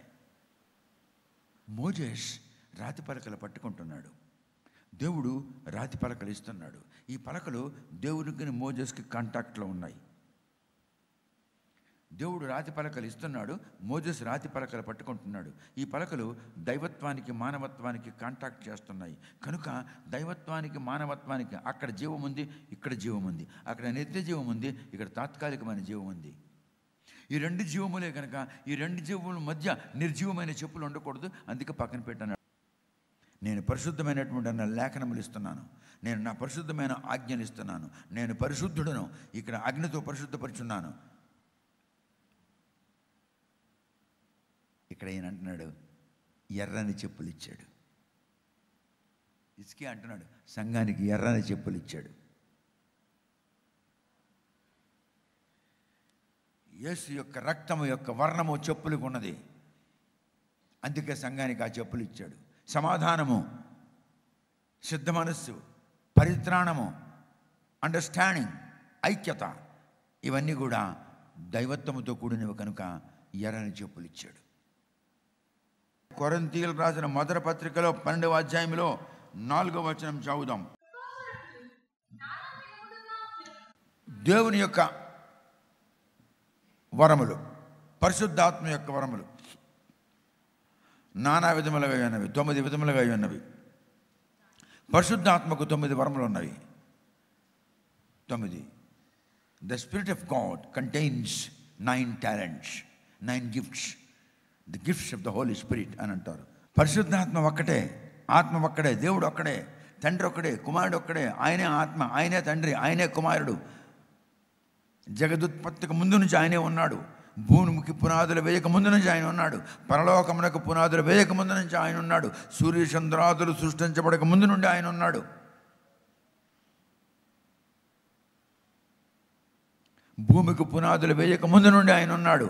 మోజేష్ రాతి పలకలు పట్టుకుంటున్నాడు దేవుడు రాతి పలకలు ఇస్తున్నాడు ఈ పలకలు దేవునికి మోజేష్కి కాంటాక్ట్లో ఉన్నాయి దేవుడు రాతి పలకలు ఇస్తున్నాడు మోజస్ రాతి పలకలు పట్టుకుంటున్నాడు ఈ పలకలు దైవత్వానికి మానవత్వానికి కాంటాక్ట్ చేస్తున్నాయి కనుక దైవత్వానికి మానవత్వానికి అక్కడ జీవం ఉంది ఇక్కడ జీవం ఉంది అక్కడ నిత్య జీవం ఉంది ఇక్కడ తాత్కాలికమైన జీవం ఉంది ఈ రెండు జీవములే కనుక ఈ రెండు జీవముల మధ్య నిర్జీవమైన చెప్పులు ఉండకూడదు అందుకే పక్కన పెట్టాను నేను పరిశుద్ధమైనటువంటి నా లేఖనములు ఇస్తున్నాను నేను నా పరిశుద్ధమైన ఆజ్ఞలు ఇస్తున్నాను నేను పరిశుద్ధుడను ఇక్కడ అగ్నితో పరిశుద్ధపరుచున్నాను ఇక్కడ ఆయన అంటున్నాడు ఎర్రని చెప్పులు ఇచ్చాడు ఇసుకే అంటున్నాడు సంఘానికి ఎర్రని చెప్పులు ఇచ్చాడు యేసు యొక్క రక్తము యొక్క వర్ణము చెప్పులకు ఉన్నది అందుకే సంఘానికి ఆ చెప్పులు ఇచ్చాడు సమాధానము సిద్ధ మనస్సు పరిత్రాణము అండర్స్టాండింగ్ ఐక్యత ఇవన్నీ కూడా దైవత్వముతో కూడినవి కనుక ఎర్రని చెప్పులు ఇచ్చాడు కొరంతీలు రాసిన మొదటి పత్రికలో పన్నెండవ అధ్యాయంలో నాలుగవ వచనం చదువుదాం దేవుని యొక్క వరములు పరిశుద్ధాత్మ యొక్క వరములు నానా విధములుగా ఉన్నవి తొమ్మిది విధములుగా ఉన్నవి పరిశుద్ధాత్మకు తొమ్మిది వరములు ఉన్నవి తొమ్మిది the spirit of God contains nine talents nine gifts the gifts of the holy spirit అని అంటారు పరిశుద్ధాత్మ ఒక్కటే ఆత్మ ఒక్కడే దేవుడు ఒక్కడే తండ్రి ఒక్కడే కుమారుడు ఒక్కడే ఆయనే ఆత్మ ఆయనే తండ్రి ఆయనే కుమారుడు జగదుత్పత్తికి ముందు నుంచి ఆయనే ఉన్నాడు భూమికి పునాదులు వేయక ముందు నుంచి ఆయన ఉన్నాడు పరలోకమునకు పునాదులు వేయక ముందు నుంచి ఆయన ఉన్నాడు సూర్యచంద్రాదులు సృష్టించబడక ముందు నుండి ఆయన ఉన్నాడు భూమికి పునాదులు వేయక ముందు నుండి ఆయన ఉన్నాడు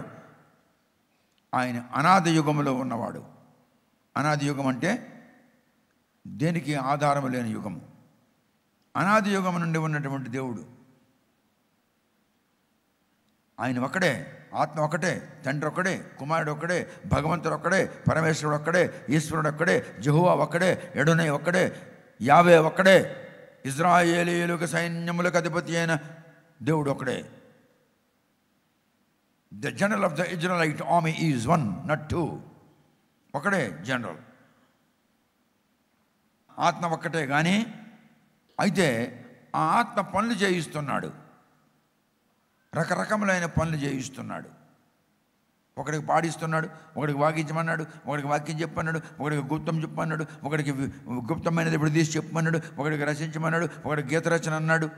ఆయన అనాథ యుగంలో ఉన్నవాడు అనాది యుగం అంటే దేనికి ఆధారం లేని యుగము అనాది యుగం నుండి ఉన్నటువంటి దేవుడు ఆయన ఒకడే ఆత్మ ఒకటే తండ్రి ఒక్కడే కుమారుడు ఒక్కడే భగవంతుడు ఒక్కడే పరమేశ్వరుడు ఒక్కడే ఈశ్వరుడు ఒక్కడే జహువా ఒక్కడే ఎడునై ఒక్కడే యావే ఒక్కడే ఇజ్రాయేలీయులకు సైన్యములకు అధిపతి అయిన దేవుడు ఒకడే the general of the Israelite army is one not two ఒకడే జనరల్ ఆత్మ ఒక్కటే కానీ అయితే ఆ ఆత్మ పనులు చేయిస్తున్నాడు రకరకములైన పనులు చేయిస్తున్నాడు ఒకడికి పాడిస్తున్నాడు ఒకడికి వాకించమన్నాడు ఒకడికి వాక్యం చెప్పన్నాడు ఒకడికి గుప్తం చెప్పన్నాడు ఒకడికి గుప్తమైనది ఇప్పుడు తీసి చెప్పమన్నాడు ఒకడికి రచించమన్నాడు ఒకడికి గీత రచన అన్నాడు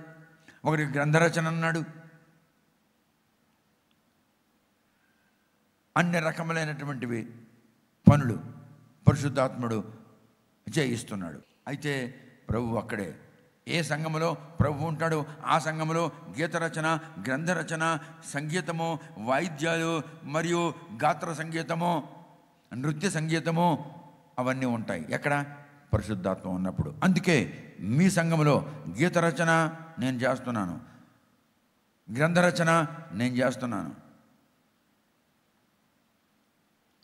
ఒకడికి గ్రంథరచన అన్నాడు అన్ని రకములైనటువంటివి పనులు పరిశుద్ధాత్ముడు చేయిస్తున్నాడు అయితే ప్రభు అక్కడే ఏ సంఘములో ప్రభు ఉంటాడు ఆ సంఘములో గీత గీతరచన గ్రంథరచన సంగీతము వాయిద్యాలు మరియు గాత్ర సంగీతము నృత్య సంగీతము అవన్నీ ఉంటాయి ఎక్కడ పరిశుద్ధాత్మ ఉన్నప్పుడు అందుకే మీ సంఘంలో రచన నేను చేస్తున్నాను గ్రంథరచన నేను చేస్తున్నాను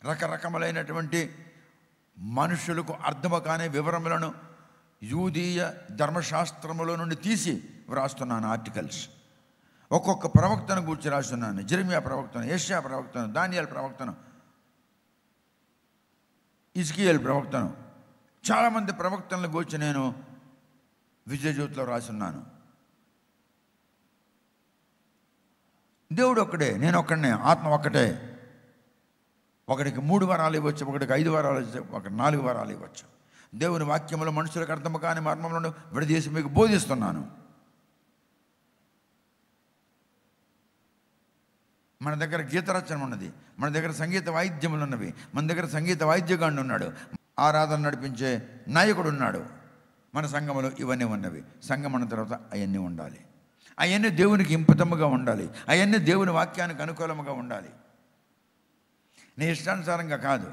రకరకములైనటువంటి మనుషులకు అర్థము కాని వివరములను యూదీయ ధర్మశాస్త్రముల నుండి తీసి వ్రాస్తున్నాను ఆర్టికల్స్ ఒక్కొక్క ప్రవక్తను గూర్చి రాస్తున్నాను జిర్మియా ప్రవక్తను ఏషియా ప్రవక్తను దానియాల ప్రవక్తను ఇజ్కియల్ ప్రవక్తను చాలామంది ప్రవక్తలను గూర్చి నేను విజయజ్యోతిలో రాసున్నాను దేవుడు ఒక్కడే నేను ఒక్కడనే ఆత్మ ఒక్కటే ఒకడికి మూడు వారాలు ఇవ్వచ్చు ఒకడికి ఐదు వారాలు ఇవ్వచ్చు ఒక నాలుగు వారాలు ఇవ్వచ్చు దేవుని వాక్యంలో మనుషులకు అర్థం కాని మర్మంలో విడదీసి మీకు బోధిస్తున్నాను మన దగ్గర గీతరచన ఉన్నది మన దగ్గర సంగీత వాయిద్యములు ఉన్నవి మన దగ్గర సంగీత వాయిద్యగాండు ఉన్నాడు ఆరాధన నడిపించే నాయకుడు ఉన్నాడు మన సంఘములో ఇవన్నీ ఉన్నవి సంఘం అన్న తర్వాత అవన్నీ ఉండాలి అవన్నీ దేవునికి ఇంపతముగా ఉండాలి అవన్నీ దేవుని వాక్యానికి అనుకూలముగా ఉండాలి నీ ఇష్టానుసారంగా కాదు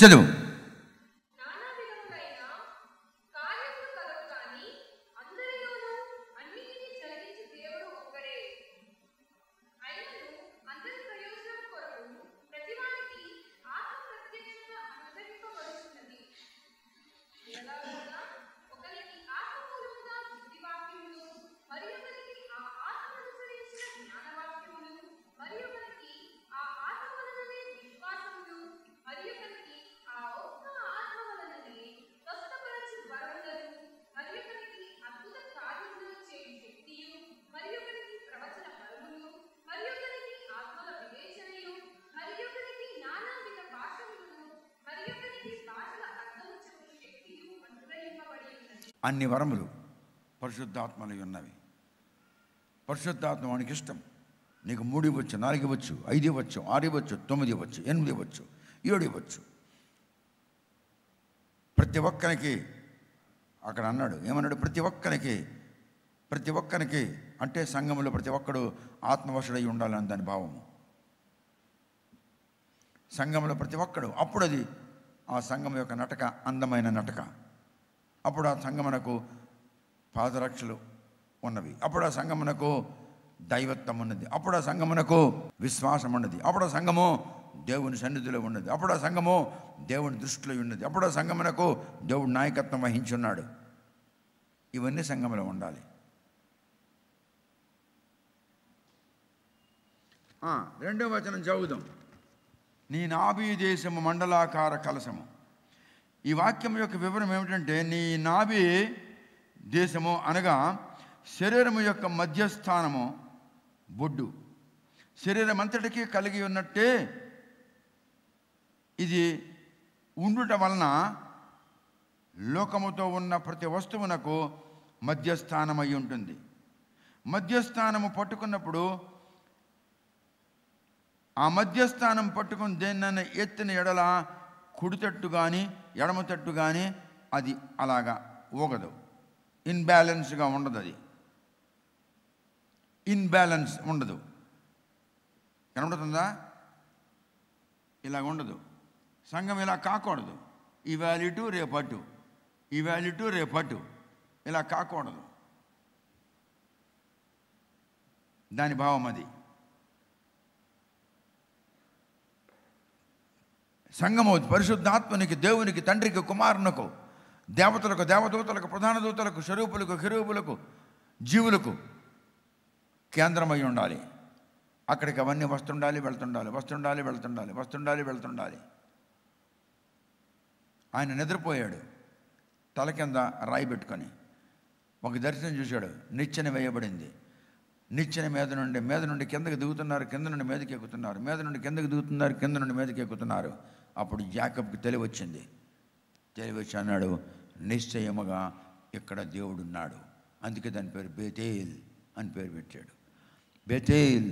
చదువు అన్ని వరములు పరిశుద్ధాత్మలు ఉన్నవి పరిశుద్ధాత్మ వానికి ఇష్టం నీకు మూడు ఇవ్వచ్చు నాలుగు ఇవ్వచ్చు ఐదు ఇవ్వచ్చు ఆరు ఇవ్వచ్చు తొమ్మిది ఇవ్వచ్చు ఎనిమిది ఇవ్వచ్చు ఏడు ఇవ్వచ్చు ప్రతి ఒక్కరికి అక్కడ అన్నాడు ఏమన్నాడు ప్రతి ఒక్కరికి ప్రతి ఒక్కరికి అంటే సంఘంలో ప్రతి ఒక్కడు ఆత్మవశుడై ఉండాలని దాని భావము సంఘంలో ప్రతి ఒక్కడు అప్పుడు అది ఆ సంఘం యొక్క నటక అందమైన నటక అప్పుడు ఆ సంగమునకు పాదరక్షలు ఉన్నవి అప్పుడు ఆ సంగమునకు దైవత్వం ఉన్నది అప్పుడు ఆ సంగమునకు విశ్వాసం ఉన్నది అప్పుడు ఆ సంఘము దేవుని సన్నిధిలో ఉన్నది అప్పుడు ఆ సంఘము దేవుని దృష్టిలో ఉన్నది అప్పుడు ఆ సంఘమునకు దేవుడు నాయకత్వం వహించున్నాడు ఇవన్నీ సంగమలో ఉండాలి రెండవ వచనం చదువుదాం నీ నాభీ దేశము మండలాకార కలసము ఈ వాక్యం యొక్క వివరం ఏమిటంటే నీ నాభి దేశము అనగా శరీరము యొక్క మధ్యస్థానము బొడ్డు శరీరం అంతటికీ కలిగి ఉన్నట్టే ఇది ఉండుట వలన లోకముతో ఉన్న ప్రతి వస్తువునకు మధ్యస్థానమై ఉంటుంది మధ్యస్థానము పట్టుకున్నప్పుడు ఆ మధ్యస్థానం పట్టుకుని దేన్న ఎత్తిన ఎడల కుడితట్టు కానీ ఎడమ తట్టు కానీ అది అలాగా ఊగదు ఇన్బ్యాలెన్స్గా ఉండదు అది ఇన్బ్యాలెన్స్ ఉండదు కనబడుతుందా ఇలా ఉండదు సంఘం ఇలా కాకూడదు ఈ ఇటు రేపటు ఈ ఇటు రేపటు ఇలా కాకూడదు దాని భావం అది సంగము పరిశుద్ధాత్మనికి దేవునికి తండ్రికి కుమారునకు దేవతలకు దేవదూతలకు ప్రధాన దూతలకు స్వరూపులకు హిరూపులకు జీవులకు కేంద్రమై ఉండాలి అక్కడికి అవన్నీ వస్తుండాలి వెళ్తుండాలి వస్తుండాలి వెళ్తుండాలి వస్తుండాలి వెళ్తుండాలి ఆయన నిద్రపోయాడు తల కింద రాయి పెట్టుకొని ఒక దర్శనం చూశాడు నిచ్చెన వేయబడింది నిచ్చిన మీద నుండి మీద నుండి కిందకి దిగుతున్నారు కింద నుండి మీదకి ఎక్కుతున్నారు మీద నుండి కిందకి దిగుతున్నారు కింద నుండి మీదకి ఎక్కుతున్నారు అప్పుడు జాకబ్కి తెలివచ్చింది తెలివచ్చి అన్నాడు నిశ్చయముగా ఇక్కడ దేవుడున్నాడు అందుకే దాని పేరు బేతేల్ అని పేరు పెట్టాడు బెతేల్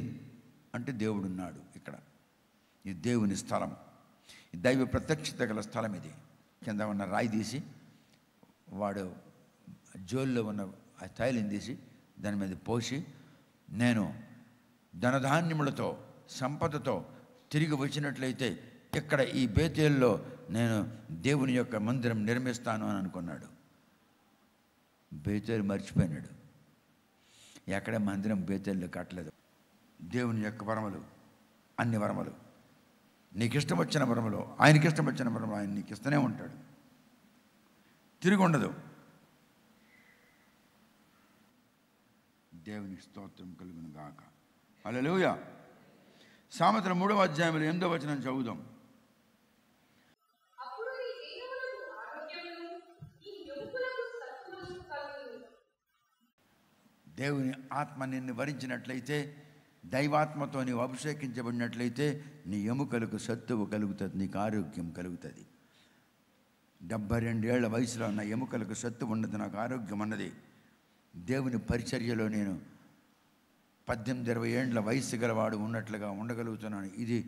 అంటే దేవుడున్నాడు ఇక్కడ ఈ దేవుని స్థలం దైవ ప్రత్యక్షత గల స్థలం ఇది కింద ఉన్న రాయి తీసి వాడు జోల్లో ఉన్న ఆ తైలిని తీసి దాని మీద పోసి నేను ధనధాన్యములతో సంపదతో తిరిగి వచ్చినట్లయితే ఇక్కడ ఈ బేతేల్లో నేను దేవుని యొక్క మందిరం నిర్మిస్తాను అని అనుకున్నాడు బేతేలు మర్చిపోయినాడు ఎక్కడ మందిరం బేతేళ్ళు కట్టలేదు దేవుని యొక్క వరములు అన్ని వరములు నీకు ఇష్టం వచ్చిన వరములు ఆయనకి ఇష్టం వచ్చిన వరములు ఆయన నీకు ఇస్తూనే ఉంటాడు తిరిగి ఉండదు దేవునికి స్తోత్రం కలుగును గాక అలలుయ సామెతల మూడవ అధ్యాయంలో ఎందో వచనం చదువుదాం దేవుని ఆత్మ నిన్ను వరించినట్లయితే దైవాత్మతో నీవు అభిషేకించబడినట్లయితే నీ ఎముకలకు సత్తువు కలుగుతుంది నీకు ఆరోగ్యం కలుగుతుంది డెబ్బై రెండేళ్ల వయసులో నా ఎముకలకు సత్తు ఉండదు నాకు ఆరోగ్యం అన్నది దేవుని పరిచర్యలో నేను పద్దెనిమిది ఇరవై ఏండ్ల వయసు గలవాడు ఉన్నట్లుగా ఉండగలుగుతున్నాను ఇది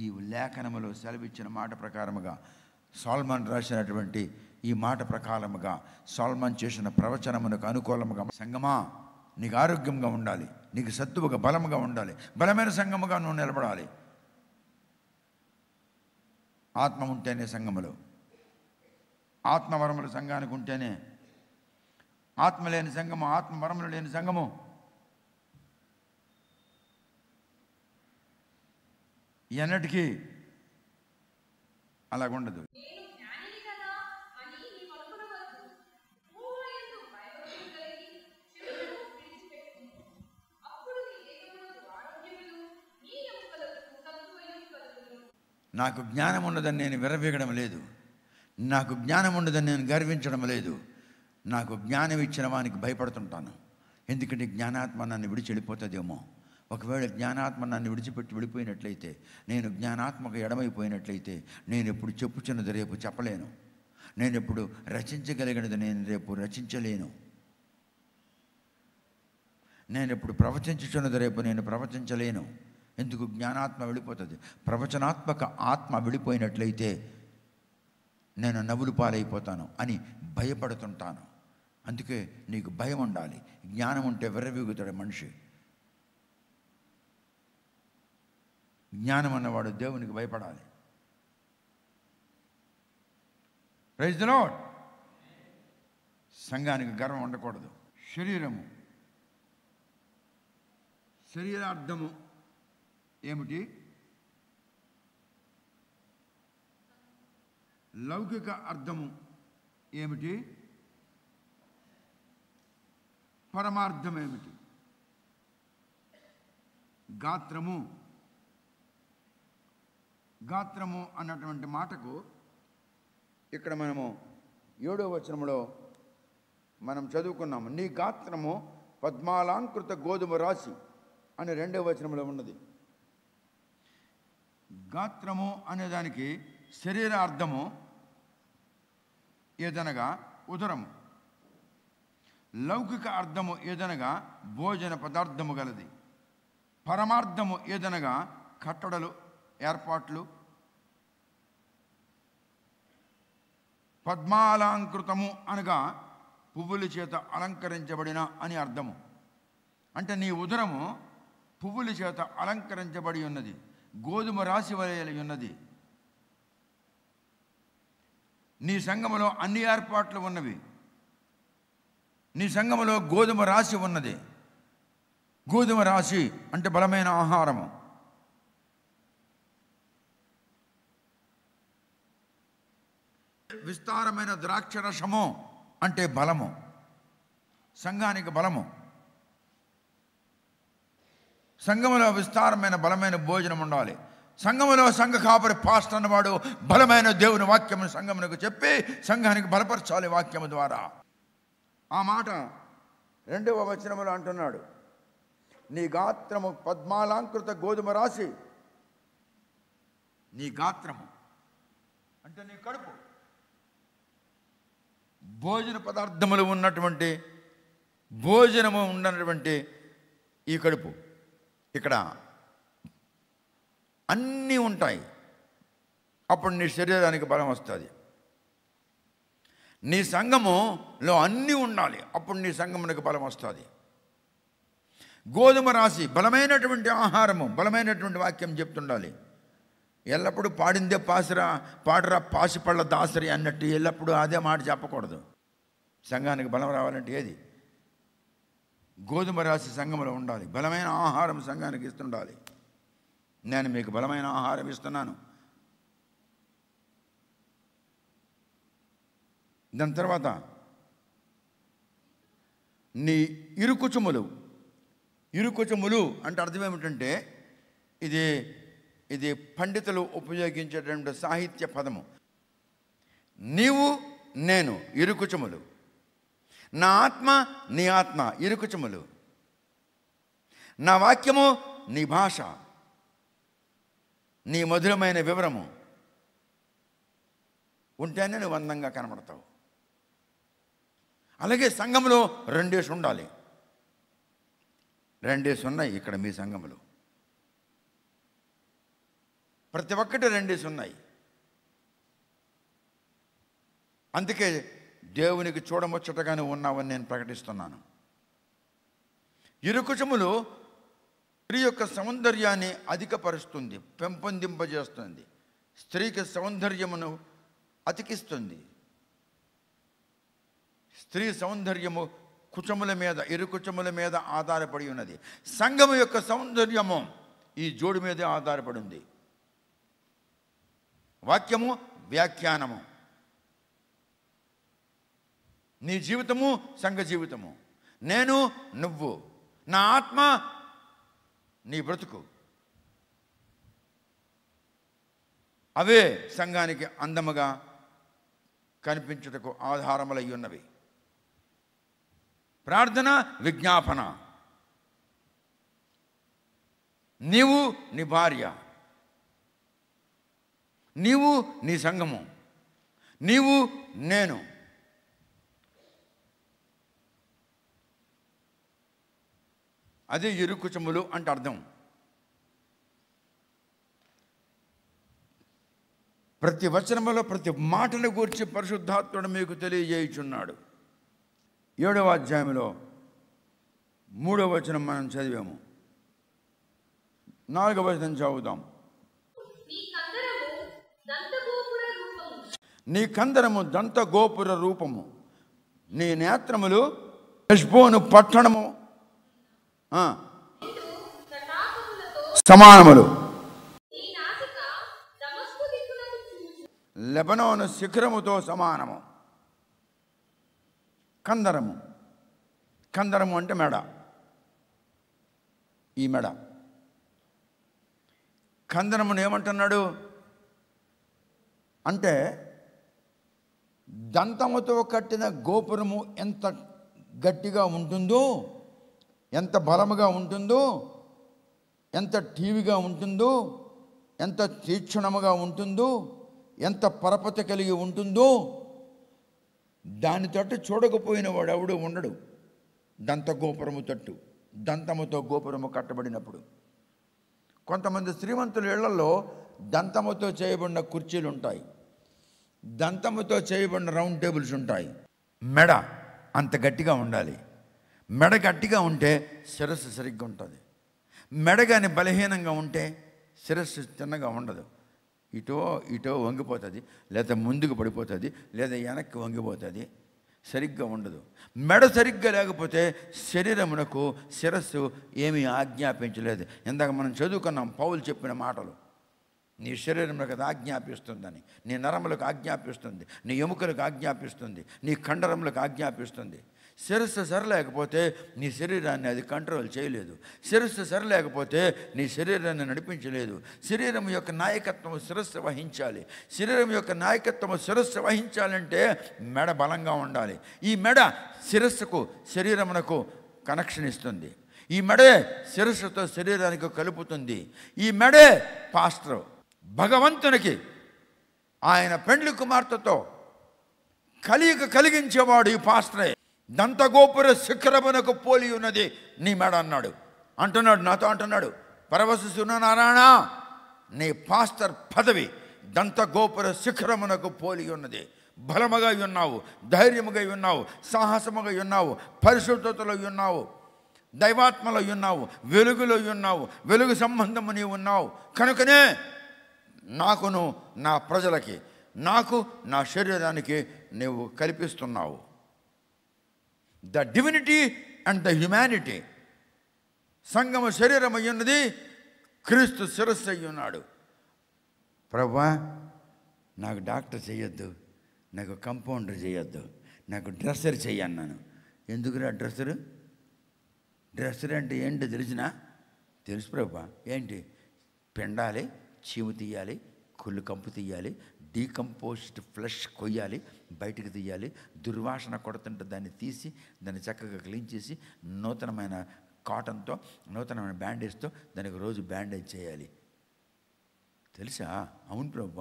ఈ లేఖనములో సెలవిచ్చిన మాట ప్రకారముగా సాల్మాన్ రాసినటువంటి ఈ మాట ప్రకారముగా సాల్మాన్ చేసిన ప్రవచనమునకు అనుకూలముగా సంగమా నీకు ఆరోగ్యంగా ఉండాలి నీకు సత్తువుగా బలముగా ఉండాలి బలమైన సంఘముగా నువ్వు నిలబడాలి ఆత్మ ఉంటేనే సంఘములో ఆత్మవరముల సంఘానికి ఉంటేనే ఆత్మ లేని సంఘము ఆత్మ వరములు లేని సంఘము ఎన్నటికీ అలాగుండదు నాకు జ్ఞానం ఉండదని నేను విరవీగడం లేదు నాకు జ్ఞానం ఉండదని నేను గర్వించడం లేదు నాకు జ్ఞానం ఇచ్చిన వానికి భయపడుతుంటాను ఎందుకంటే జ్ఞానాత్మ నన్ను విడిచి వెళ్ళిపోతుందేమో ఒకవేళ జ్ఞానాత్మ నన్ను విడిచిపెట్టి వెళ్ళిపోయినట్లయితే నేను జ్ఞానాత్మక ఎడమైపోయినట్లయితే నేను ఎప్పుడు చెప్పుచున్నది రేపు చెప్పలేను నేను ఎప్పుడు రచించగలిగినది నేను రేపు రచించలేను నేను ఇప్పుడు ప్రవచించుచున్నది రేపు నేను ప్రవచించలేను ఎందుకు జ్ఞానాత్మ వెళ్ళిపోతుంది ప్రవచనాత్మక ఆత్మ విడిపోయినట్లయితే నేను నవ్వులు పాలైపోతాను అని భయపడుతుంటాను అందుకే నీకు భయం ఉండాలి జ్ఞానం ఉంటే విర్రవీగుతాడు మనిషి జ్ఞానం అన్నవాడు దేవునికి భయపడాలి ప్రైజ్ ద సంఘానికి గర్వం ఉండకూడదు శరీరము శరీరార్థము ఏమిటి లౌకిక అర్థము ఏమిటి ఏమిటి గాత్రము గాత్రము అన్నటువంటి మాటకు ఇక్కడ మనము ఏడో వచనంలో మనం చదువుకున్నాము నీ గాత్రము పద్మాలంకృత గోధుమ రాశి అని రెండవ వచనంలో ఉన్నది గాత్రము అనేదానికి శరీర అర్థము ఏదనగా ఉదరము లౌకిక అర్థము ఏదనగా భోజన పదార్థము గలది పరమార్థము ఏదనగా కట్టడలు ఏర్పాట్లు పద్మాలంకృతము అనగా పువ్వుల చేత అలంకరించబడిన అని అర్థము అంటే నీ ఉదరము పువ్వుల చేత అలంకరించబడి ఉన్నది గోధుమ రాశి వలయలి ఉన్నది నీ సంఘములో అన్ని ఏర్పాట్లు ఉన్నవి నీ సంఘములో గోధుమ రాశి ఉన్నది గోధుమ రాశి అంటే బలమైన ఆహారము విస్తారమైన ద్రాక్ష రసము అంటే బలము సంఘానికి బలము సంఘములో విస్తారమైన బలమైన భోజనం ఉండాలి సంఘములో సంఘ కాపరి పాస్ట్ అన్నవాడు బలమైన దేవుని వాక్యము సంఘమునకు చెప్పి సంఘానికి బలపరచాలి వాక్యము ద్వారా ఆ మాట రెండవ వచనములు అంటున్నాడు నీ గాత్రము పద్మాలంకృత గోధుమ రాశి నీ గాత్రము అంటే నీ కడుపు భోజన పదార్థములు ఉన్నటువంటి భోజనము ఉన్నటువంటి ఈ కడుపు ఇక్కడ అన్నీ ఉంటాయి అప్పుడు నీ శరీరానికి బలం వస్తుంది నీ సంఘములో అన్నీ ఉండాలి అప్పుడు నీ సంఘమునకు బలం వస్తుంది గోధుమ రాశి బలమైనటువంటి ఆహారము బలమైనటువంటి వాక్యం చెప్తుండాలి ఎల్లప్పుడూ పాడిందే పాసిరా పాడరా పాసిపళ్ళ దాసరి అన్నట్టు ఎల్లప్పుడూ అదే మాట చెప్పకూడదు సంఘానికి బలం రావాలంటే ఏది గోధుమ రాశి సంఘంలో ఉండాలి బలమైన ఆహారం సంఘానికి ఇస్తుండాలి నేను మీకు బలమైన ఆహారం ఇస్తున్నాను దాని తర్వాత నీ ఇరుకుచుములు ఇరుకుచుములు అంటే అర్థం ఏమిటంటే ఇది ఇది పండితులు ఉపయోగించేటువంటి సాహిత్య పదము నీవు నేను ఇరుకుచుములు నా ఆత్మ నీ ఆత్మ ఇరుకుచుములు నా వాక్యము నీ భాష నీ మధురమైన వివరము ఉంటేనే నువ్వు అందంగా కనబడతావు అలాగే సంఘంలో రెండేసి ఉండాలి రెండేసి ఉన్నాయి ఇక్కడ మీ సంఘంలో ప్రతి ఒక్కటి రెండేసి ఉన్నాయి అందుకే దేవునికి చూడముచ్చటగానే ఉన్నావని నేను ప్రకటిస్తున్నాను ఇరుకుచములు స్త్రీ యొక్క సౌందర్యాన్ని అధికపరుస్తుంది పెంపొందింపజేస్తుంది స్త్రీకి సౌందర్యమును అతికిస్తుంది స్త్రీ సౌందర్యము కుచముల మీద ఇరుకుచముల మీద ఆధారపడి ఉన్నది సంఘము యొక్క సౌందర్యము ఈ జోడు మీదే ఆధారపడి ఉంది వాక్యము వ్యాఖ్యానము నీ జీవితము సంఘ జీవితము నేను నువ్వు నా ఆత్మ నీ బ్రతుకు అవే సంఘానికి అందముగా కనిపించుటకు ఆధారములై ఉన్నవి ప్రార్థన విజ్ఞాపన నీవు నీ భార్య నీవు నీ సంగము నీవు నేను అది ఇరుకుచములు అంటే అర్థం ప్రతి వచనములో ప్రతి మాటను గూర్చి పరిశుద్ధాత్ముడు మీకు తెలియజేయుచున్నాడు ఏడవ అధ్యాయంలో మూడవ వచనం మనం చదివాము నాలుగవ వచనం చదువుదాం నీ కందరము దంత గోపుర రూపము నీ నేత్రములు యష్బోను పట్టణము సమానములు లెబనోను శిఖరముతో సమానము కందరము కందరము అంటే మెడ ఈ మెడ కందరమును ఏమంటున్నాడు అంటే దంతముతో కట్టిన గోపురము ఎంత గట్టిగా ఉంటుందో ఎంత బలముగా ఉంటుందో ఎంత టీవీగా ఉంటుందో ఎంత తీక్షణముగా ఉంటుందో ఎంత పరపతి కలిగి ఉంటుందో దాని తట్టు చూడకపోయిన వాడు ఎవడు ఉండడు దంత గోపురము తట్టు దంతముతో గోపురము కట్టబడినప్పుడు కొంతమంది శ్రీమంతుల ఇళ్లలో దంతముతో చేయబడిన కుర్చీలు ఉంటాయి దంతముతో చేయబడిన రౌండ్ టేబుల్స్ ఉంటాయి మెడ అంత గట్టిగా ఉండాలి మెడ గట్టిగా ఉంటే శిరస్సు సరిగ్గా ఉంటుంది మెడగాని బలహీనంగా ఉంటే శిరస్సు చిన్నగా ఉండదు ఇటో ఇటో వంగిపోతుంది లేదా ముందుకు పడిపోతుంది లేదా వెనక్కి వంగిపోతుంది సరిగ్గా ఉండదు మెడ సరిగ్గా లేకపోతే శరీరమునకు శిరస్సు ఏమీ ఆజ్ఞాపించలేదు ఇందాక మనం చదువుకున్నాం పౌలు చెప్పిన మాటలు నీ శరీరంలోకి అది ఆజ్ఞాపిస్తుందని నీ నరములకు ఆజ్ఞాపిస్తుంది నీ ఎముకలకు ఆజ్ఞాపిస్తుంది నీ కండరములకు ఆజ్ఞాపిస్తుంది శిరస్సు సరలేకపోతే నీ శరీరాన్ని అది కంట్రోల్ చేయలేదు శిరస్సు సరలేకపోతే నీ శరీరాన్ని నడిపించలేదు శరీరం యొక్క నాయకత్వం శిరస్సు వహించాలి శరీరం యొక్క నాయకత్వం శిరస్సు వహించాలంటే మెడ బలంగా ఉండాలి ఈ మెడ శిరస్సుకు శరీరమునకు కనెక్షన్ ఇస్తుంది ఈ మెడే శిరస్సుతో శరీరానికి కలుపుతుంది ఈ మెడే పాస్టర్ భగవంతునికి ఆయన పెండ్లి కుమార్తెతో కలియుక కలిగించేవాడు ఈ పాస్టరే దంతగోపుర శిఖరమునకు పోలి ఉన్నది నీ మెడ అన్నాడు అంటున్నాడు నాతో అంటున్నాడు పరవశ సునారాయణ నీ పాస్టర్ పదవి దంతగోపుర శిఖరమునకు పోలి ఉన్నది బలముగా ఉన్నావు ధైర్యముగా ఉన్నావు సాహసముగా ఉన్నావు పరిశుద్ధతలో ఉన్నావు దైవాత్మలో ఉన్నావు వెలుగులో ఉన్నావు వెలుగు సంబంధము నీవు ఉన్నావు కనుకనే నాకును నా ప్రజలకి నాకు నా శరీరానికి నీవు కల్పిస్తున్నావు the divinity and the humanity సంగమ శరీరం అయ్యున్నది క్రీస్తు శిరస్సు అయ్యున్నాడు ప్రభా నాకు డాక్టర్ చేయొద్దు నాకు కంపౌండర్ చేయొద్దు నాకు డ్రెస్సర్ చేయన్నాను ఎందుకురా డ్రెస్సరు డ్రెస్సర్ అంటే ఏంటి తెలిసిన తెలుసు ప్రభా ఏంటి పెండాలి చీము తీయాలి కుళ్ళు కంపు తీయాలి డీకంపోజ్డ్ ఫ్లష్ కొయ్యాలి బయటికి తీయాలి దుర్వాసన కొడుతుంటే దాన్ని తీసి దాన్ని చక్కగా క్లీన్ చేసి నూతనమైన కాటన్తో నూతనమైన బ్యాండేజ్తో దానికి రోజు బ్యాండేజ్ చేయాలి తెలుసా అవును ప్రభు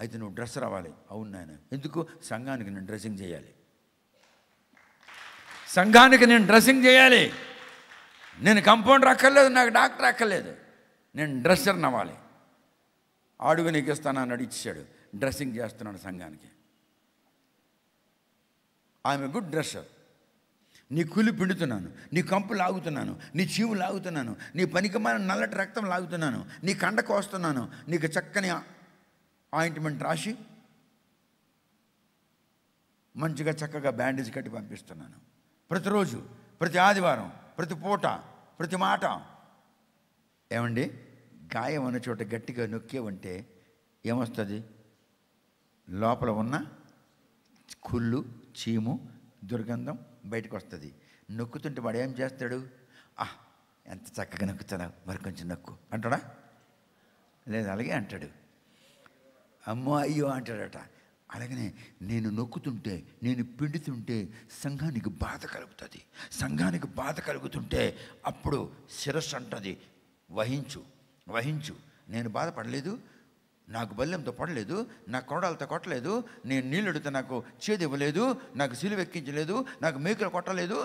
అయితే నువ్వు డ్రెస్ రావాలి అవును నాయన ఎందుకు సంఘానికి నేను డ్రెస్సింగ్ చేయాలి సంఘానికి నేను డ్రెస్సింగ్ చేయాలి నేను కంపౌండర్ అక్కర్లేదు నాకు డాక్టర్ అక్కర్లేదు నేను డ్రెస్సర్ నవ్వాలి ఆడుగు నీకు ఇస్తానని అడిగిచ్చాడు డ్రెస్సింగ్ చేస్తున్నాడు సంఘానికి ఐఎమ్ గుడ్ డ్రెస్సర్ నీ కులి పిండుతున్నాను నీ కంపు లాగుతున్నాను నీ చీవు లాగుతున్నాను నీ పనికిమైన నల్లటి రక్తం లాగుతున్నాను నీ కండ కోస్తున్నాను నీకు చక్కని ఆయింట్మెంట్ రాసి మంచిగా చక్కగా బ్యాండేజ్ కట్టి పంపిస్తున్నాను ప్రతిరోజు ప్రతి ఆదివారం ప్రతి పూట ప్రతి మాట ఏమండి గాయం అనే చోట గట్టిగా నొక్కేవంటే ఏమొస్తుంది లోపల ఉన్న కుళ్ళు చీము దుర్గంధం బయటకు వస్తుంది నొక్కుతుంటే వాడు ఏం చేస్తాడు ఆహ్ ఎంత చక్కగా నొక్కుతాడు మరి కొంచెం నొక్కు అంటాడా లేదు అలాగే అంటాడు అమ్మో అయ్యో అంటాడట అలాగనే నేను నొక్కుతుంటే నేను పిండుతుంటే సంఘానికి బాధ కలుగుతుంది సంఘానికి బాధ కలుగుతుంటే అప్పుడు శిరస్సు అంటుంది వహించు వహించు నేను బాధపడలేదు నాకు బల్యంతో పడలేదు నా కొడాలతో కొట్టలేదు నేను నీళ్ళడితే నాకు చేది ఇవ్వలేదు నాకు సిలువ ఎక్కించలేదు నాకు మేకలు కొట్టలేదు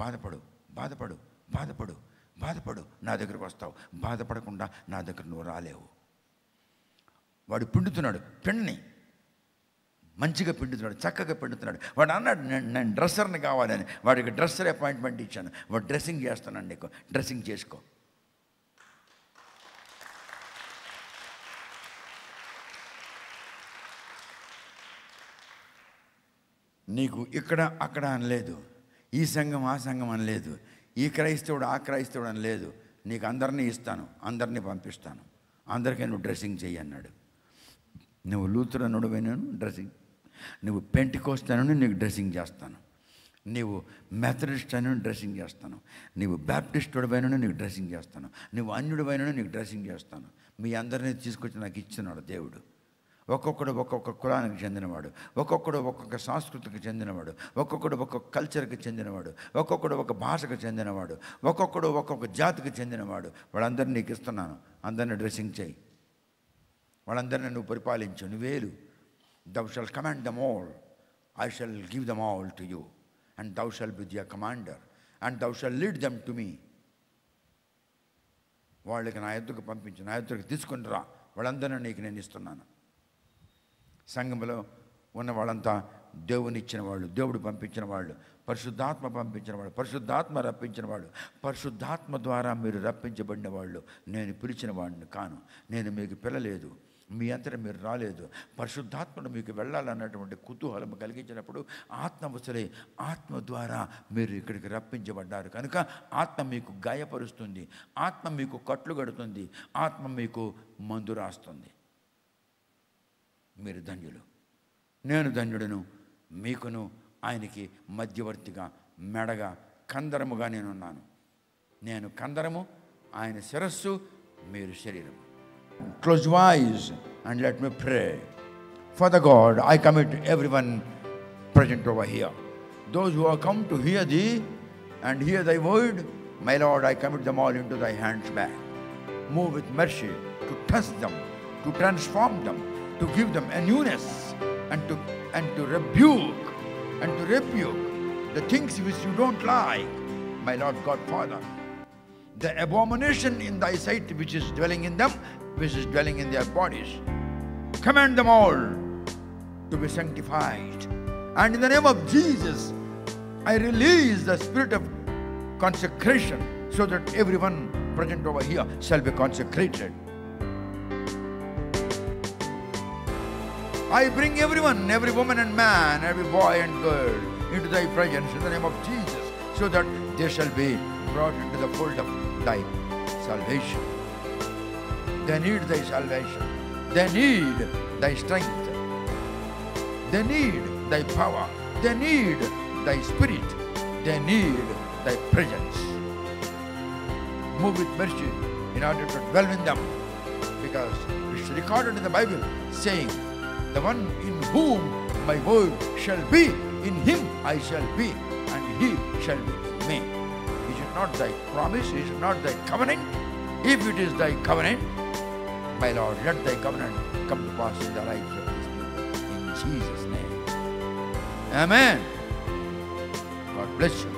బాధపడు బాధపడు బాధపడు బాధపడు నా దగ్గరకు వస్తావు బాధపడకుండా నా దగ్గర నువ్వు రాలేవు వాడు పిండుతున్నాడు పిండిని మంచిగా పిండుతున్నాడు చక్కగా పిండుతున్నాడు వాడు అన్నాడు నేను డ్రెస్సర్ని కావాలని వాడికి డ్రెస్సర్ అపాయింట్మెంట్ ఇచ్చాను వాడు డ్రెస్సింగ్ చేస్తున్నాను నీకు డ్రెస్సింగ్ చేసుకో నీకు ఇక్కడ అక్కడ అనలేదు ఈ సంఘం ఆ సంఘం అనలేదు ఈ క్రైస్తవుడు ఆ క్రైస్తవుడు అనలేదు నీకు అందరినీ ఇస్తాను అందరినీ పంపిస్తాను అందరికీ నువ్వు డ్రెస్సింగ్ చెయ్యి అన్నాడు నువ్వు లూతురనుడు వినను డ్రెస్సింగ్ నువ్వు పెంటి కోస్తానని నీకు డ్రెస్సింగ్ చేస్తాను నీవు మెథడిస్ట్ అని డ్రెస్సింగ్ చేస్తాను నీవు బ్యాప్టిస్టుడివైనా నీకు డ్రెస్సింగ్ చేస్తాను నువ్వు అన్యుడివైనా నీకు డ్రెస్సింగ్ చేస్తాను మీ అందరినీ తీసుకొచ్చి నాకు ఇచ్చినాడు దేవుడు ఒక్కొక్కడు ఒక్కొక్క కులానికి చెందినవాడు ఒక్కొక్కడు ఒక్కొక్క సంస్కృతికి చెందినవాడు ఒక్కొక్కడు ఒక్కొక్క కల్చర్కి చెందినవాడు ఒక్కొక్కడు ఒక భాషకు చెందినవాడు ఒక్కొక్కడు ఒక్కొక్క జాతికి చెందినవాడు వాళ్ళందరినీ నీకు ఇస్తున్నాను అందరిని డ్రెస్సింగ్ చేయి వాళ్ళందరినీ నువ్వు పరిపాలించు నువ్వేలు thou shall command them all I shall give them all to you and thou shall be their commander and thou shall lead them to me వాళ్ళకి నా ఎద్దుకు పంపించు నా ఎద్దుకు తీసుకుని రా వాళ్ళందరినీ నీకు నేను ఇస్తున్నాను సంఘంలో ఉన్న వాళ్ళంతా దేవునిచ్చిన వాళ్ళు దేవుడు పంపించిన వాళ్ళు పరిశుద్ధాత్మ పంపించిన వాళ్ళు పరిశుద్ధాత్మ రప్పించిన వాళ్ళు పరిశుద్ధాత్మ ద్వారా మీరు రప్పించబడిన వాళ్ళు నేను పిలిచిన వాడిని కాను నేను మీకు పిలలేదు మీ అంతటా మీరు రాలేదు పరిశుద్ధాత్మను మీకు వెళ్ళాలన్నటువంటి కుతూహలం కలిగించినప్పుడు ఆత్మ వసలే ఆత్మ ద్వారా మీరు ఇక్కడికి రప్పించబడ్డారు కనుక ఆత్మ మీకు గాయపరుస్తుంది ఆత్మ మీకు కట్లు కడుతుంది ఆత్మ మీకు మందు రాస్తుంది మీరు ధన్యులు నేను ధన్యుడును మీకును ఆయనకి మధ్యవర్తిగా మెడగా కందరముగా నేనున్నాను నేను కందరము ఆయన శిరస్సు మీరు శరీరం close voice and let me pray for the God I commit every one present over here those who come to hear the and hear thy word my lord I commit them all into thy hands back move with mercy to touch them to transform them to give them a newness and to, and to rebuke and to rebuke the things which you don't like, my Lord God Father. The abomination in thy sight which is dwelling in them, which is dwelling in their bodies. Command them all to be sanctified. And in the name of Jesus, I release the spirit of consecration so that everyone present over here shall be consecrated. I bring everyone, every woman and man, every boy and girl into thy presence in the name of Jesus so that they shall be brought into the fold of thy salvation. They need thy salvation. They need thy strength. They need thy power. They need thy spirit. They need thy presence. Move with mercy in order to dwell in them because it's recorded in the Bible saying the one in whom my word shall be, in him I shall be, and he shall be me. Is it not thy promise? Is it not thy covenant? If it is thy covenant, my Lord, let thy covenant come to pass in the lives of these people. In Jesus' name. Amen. God bless you.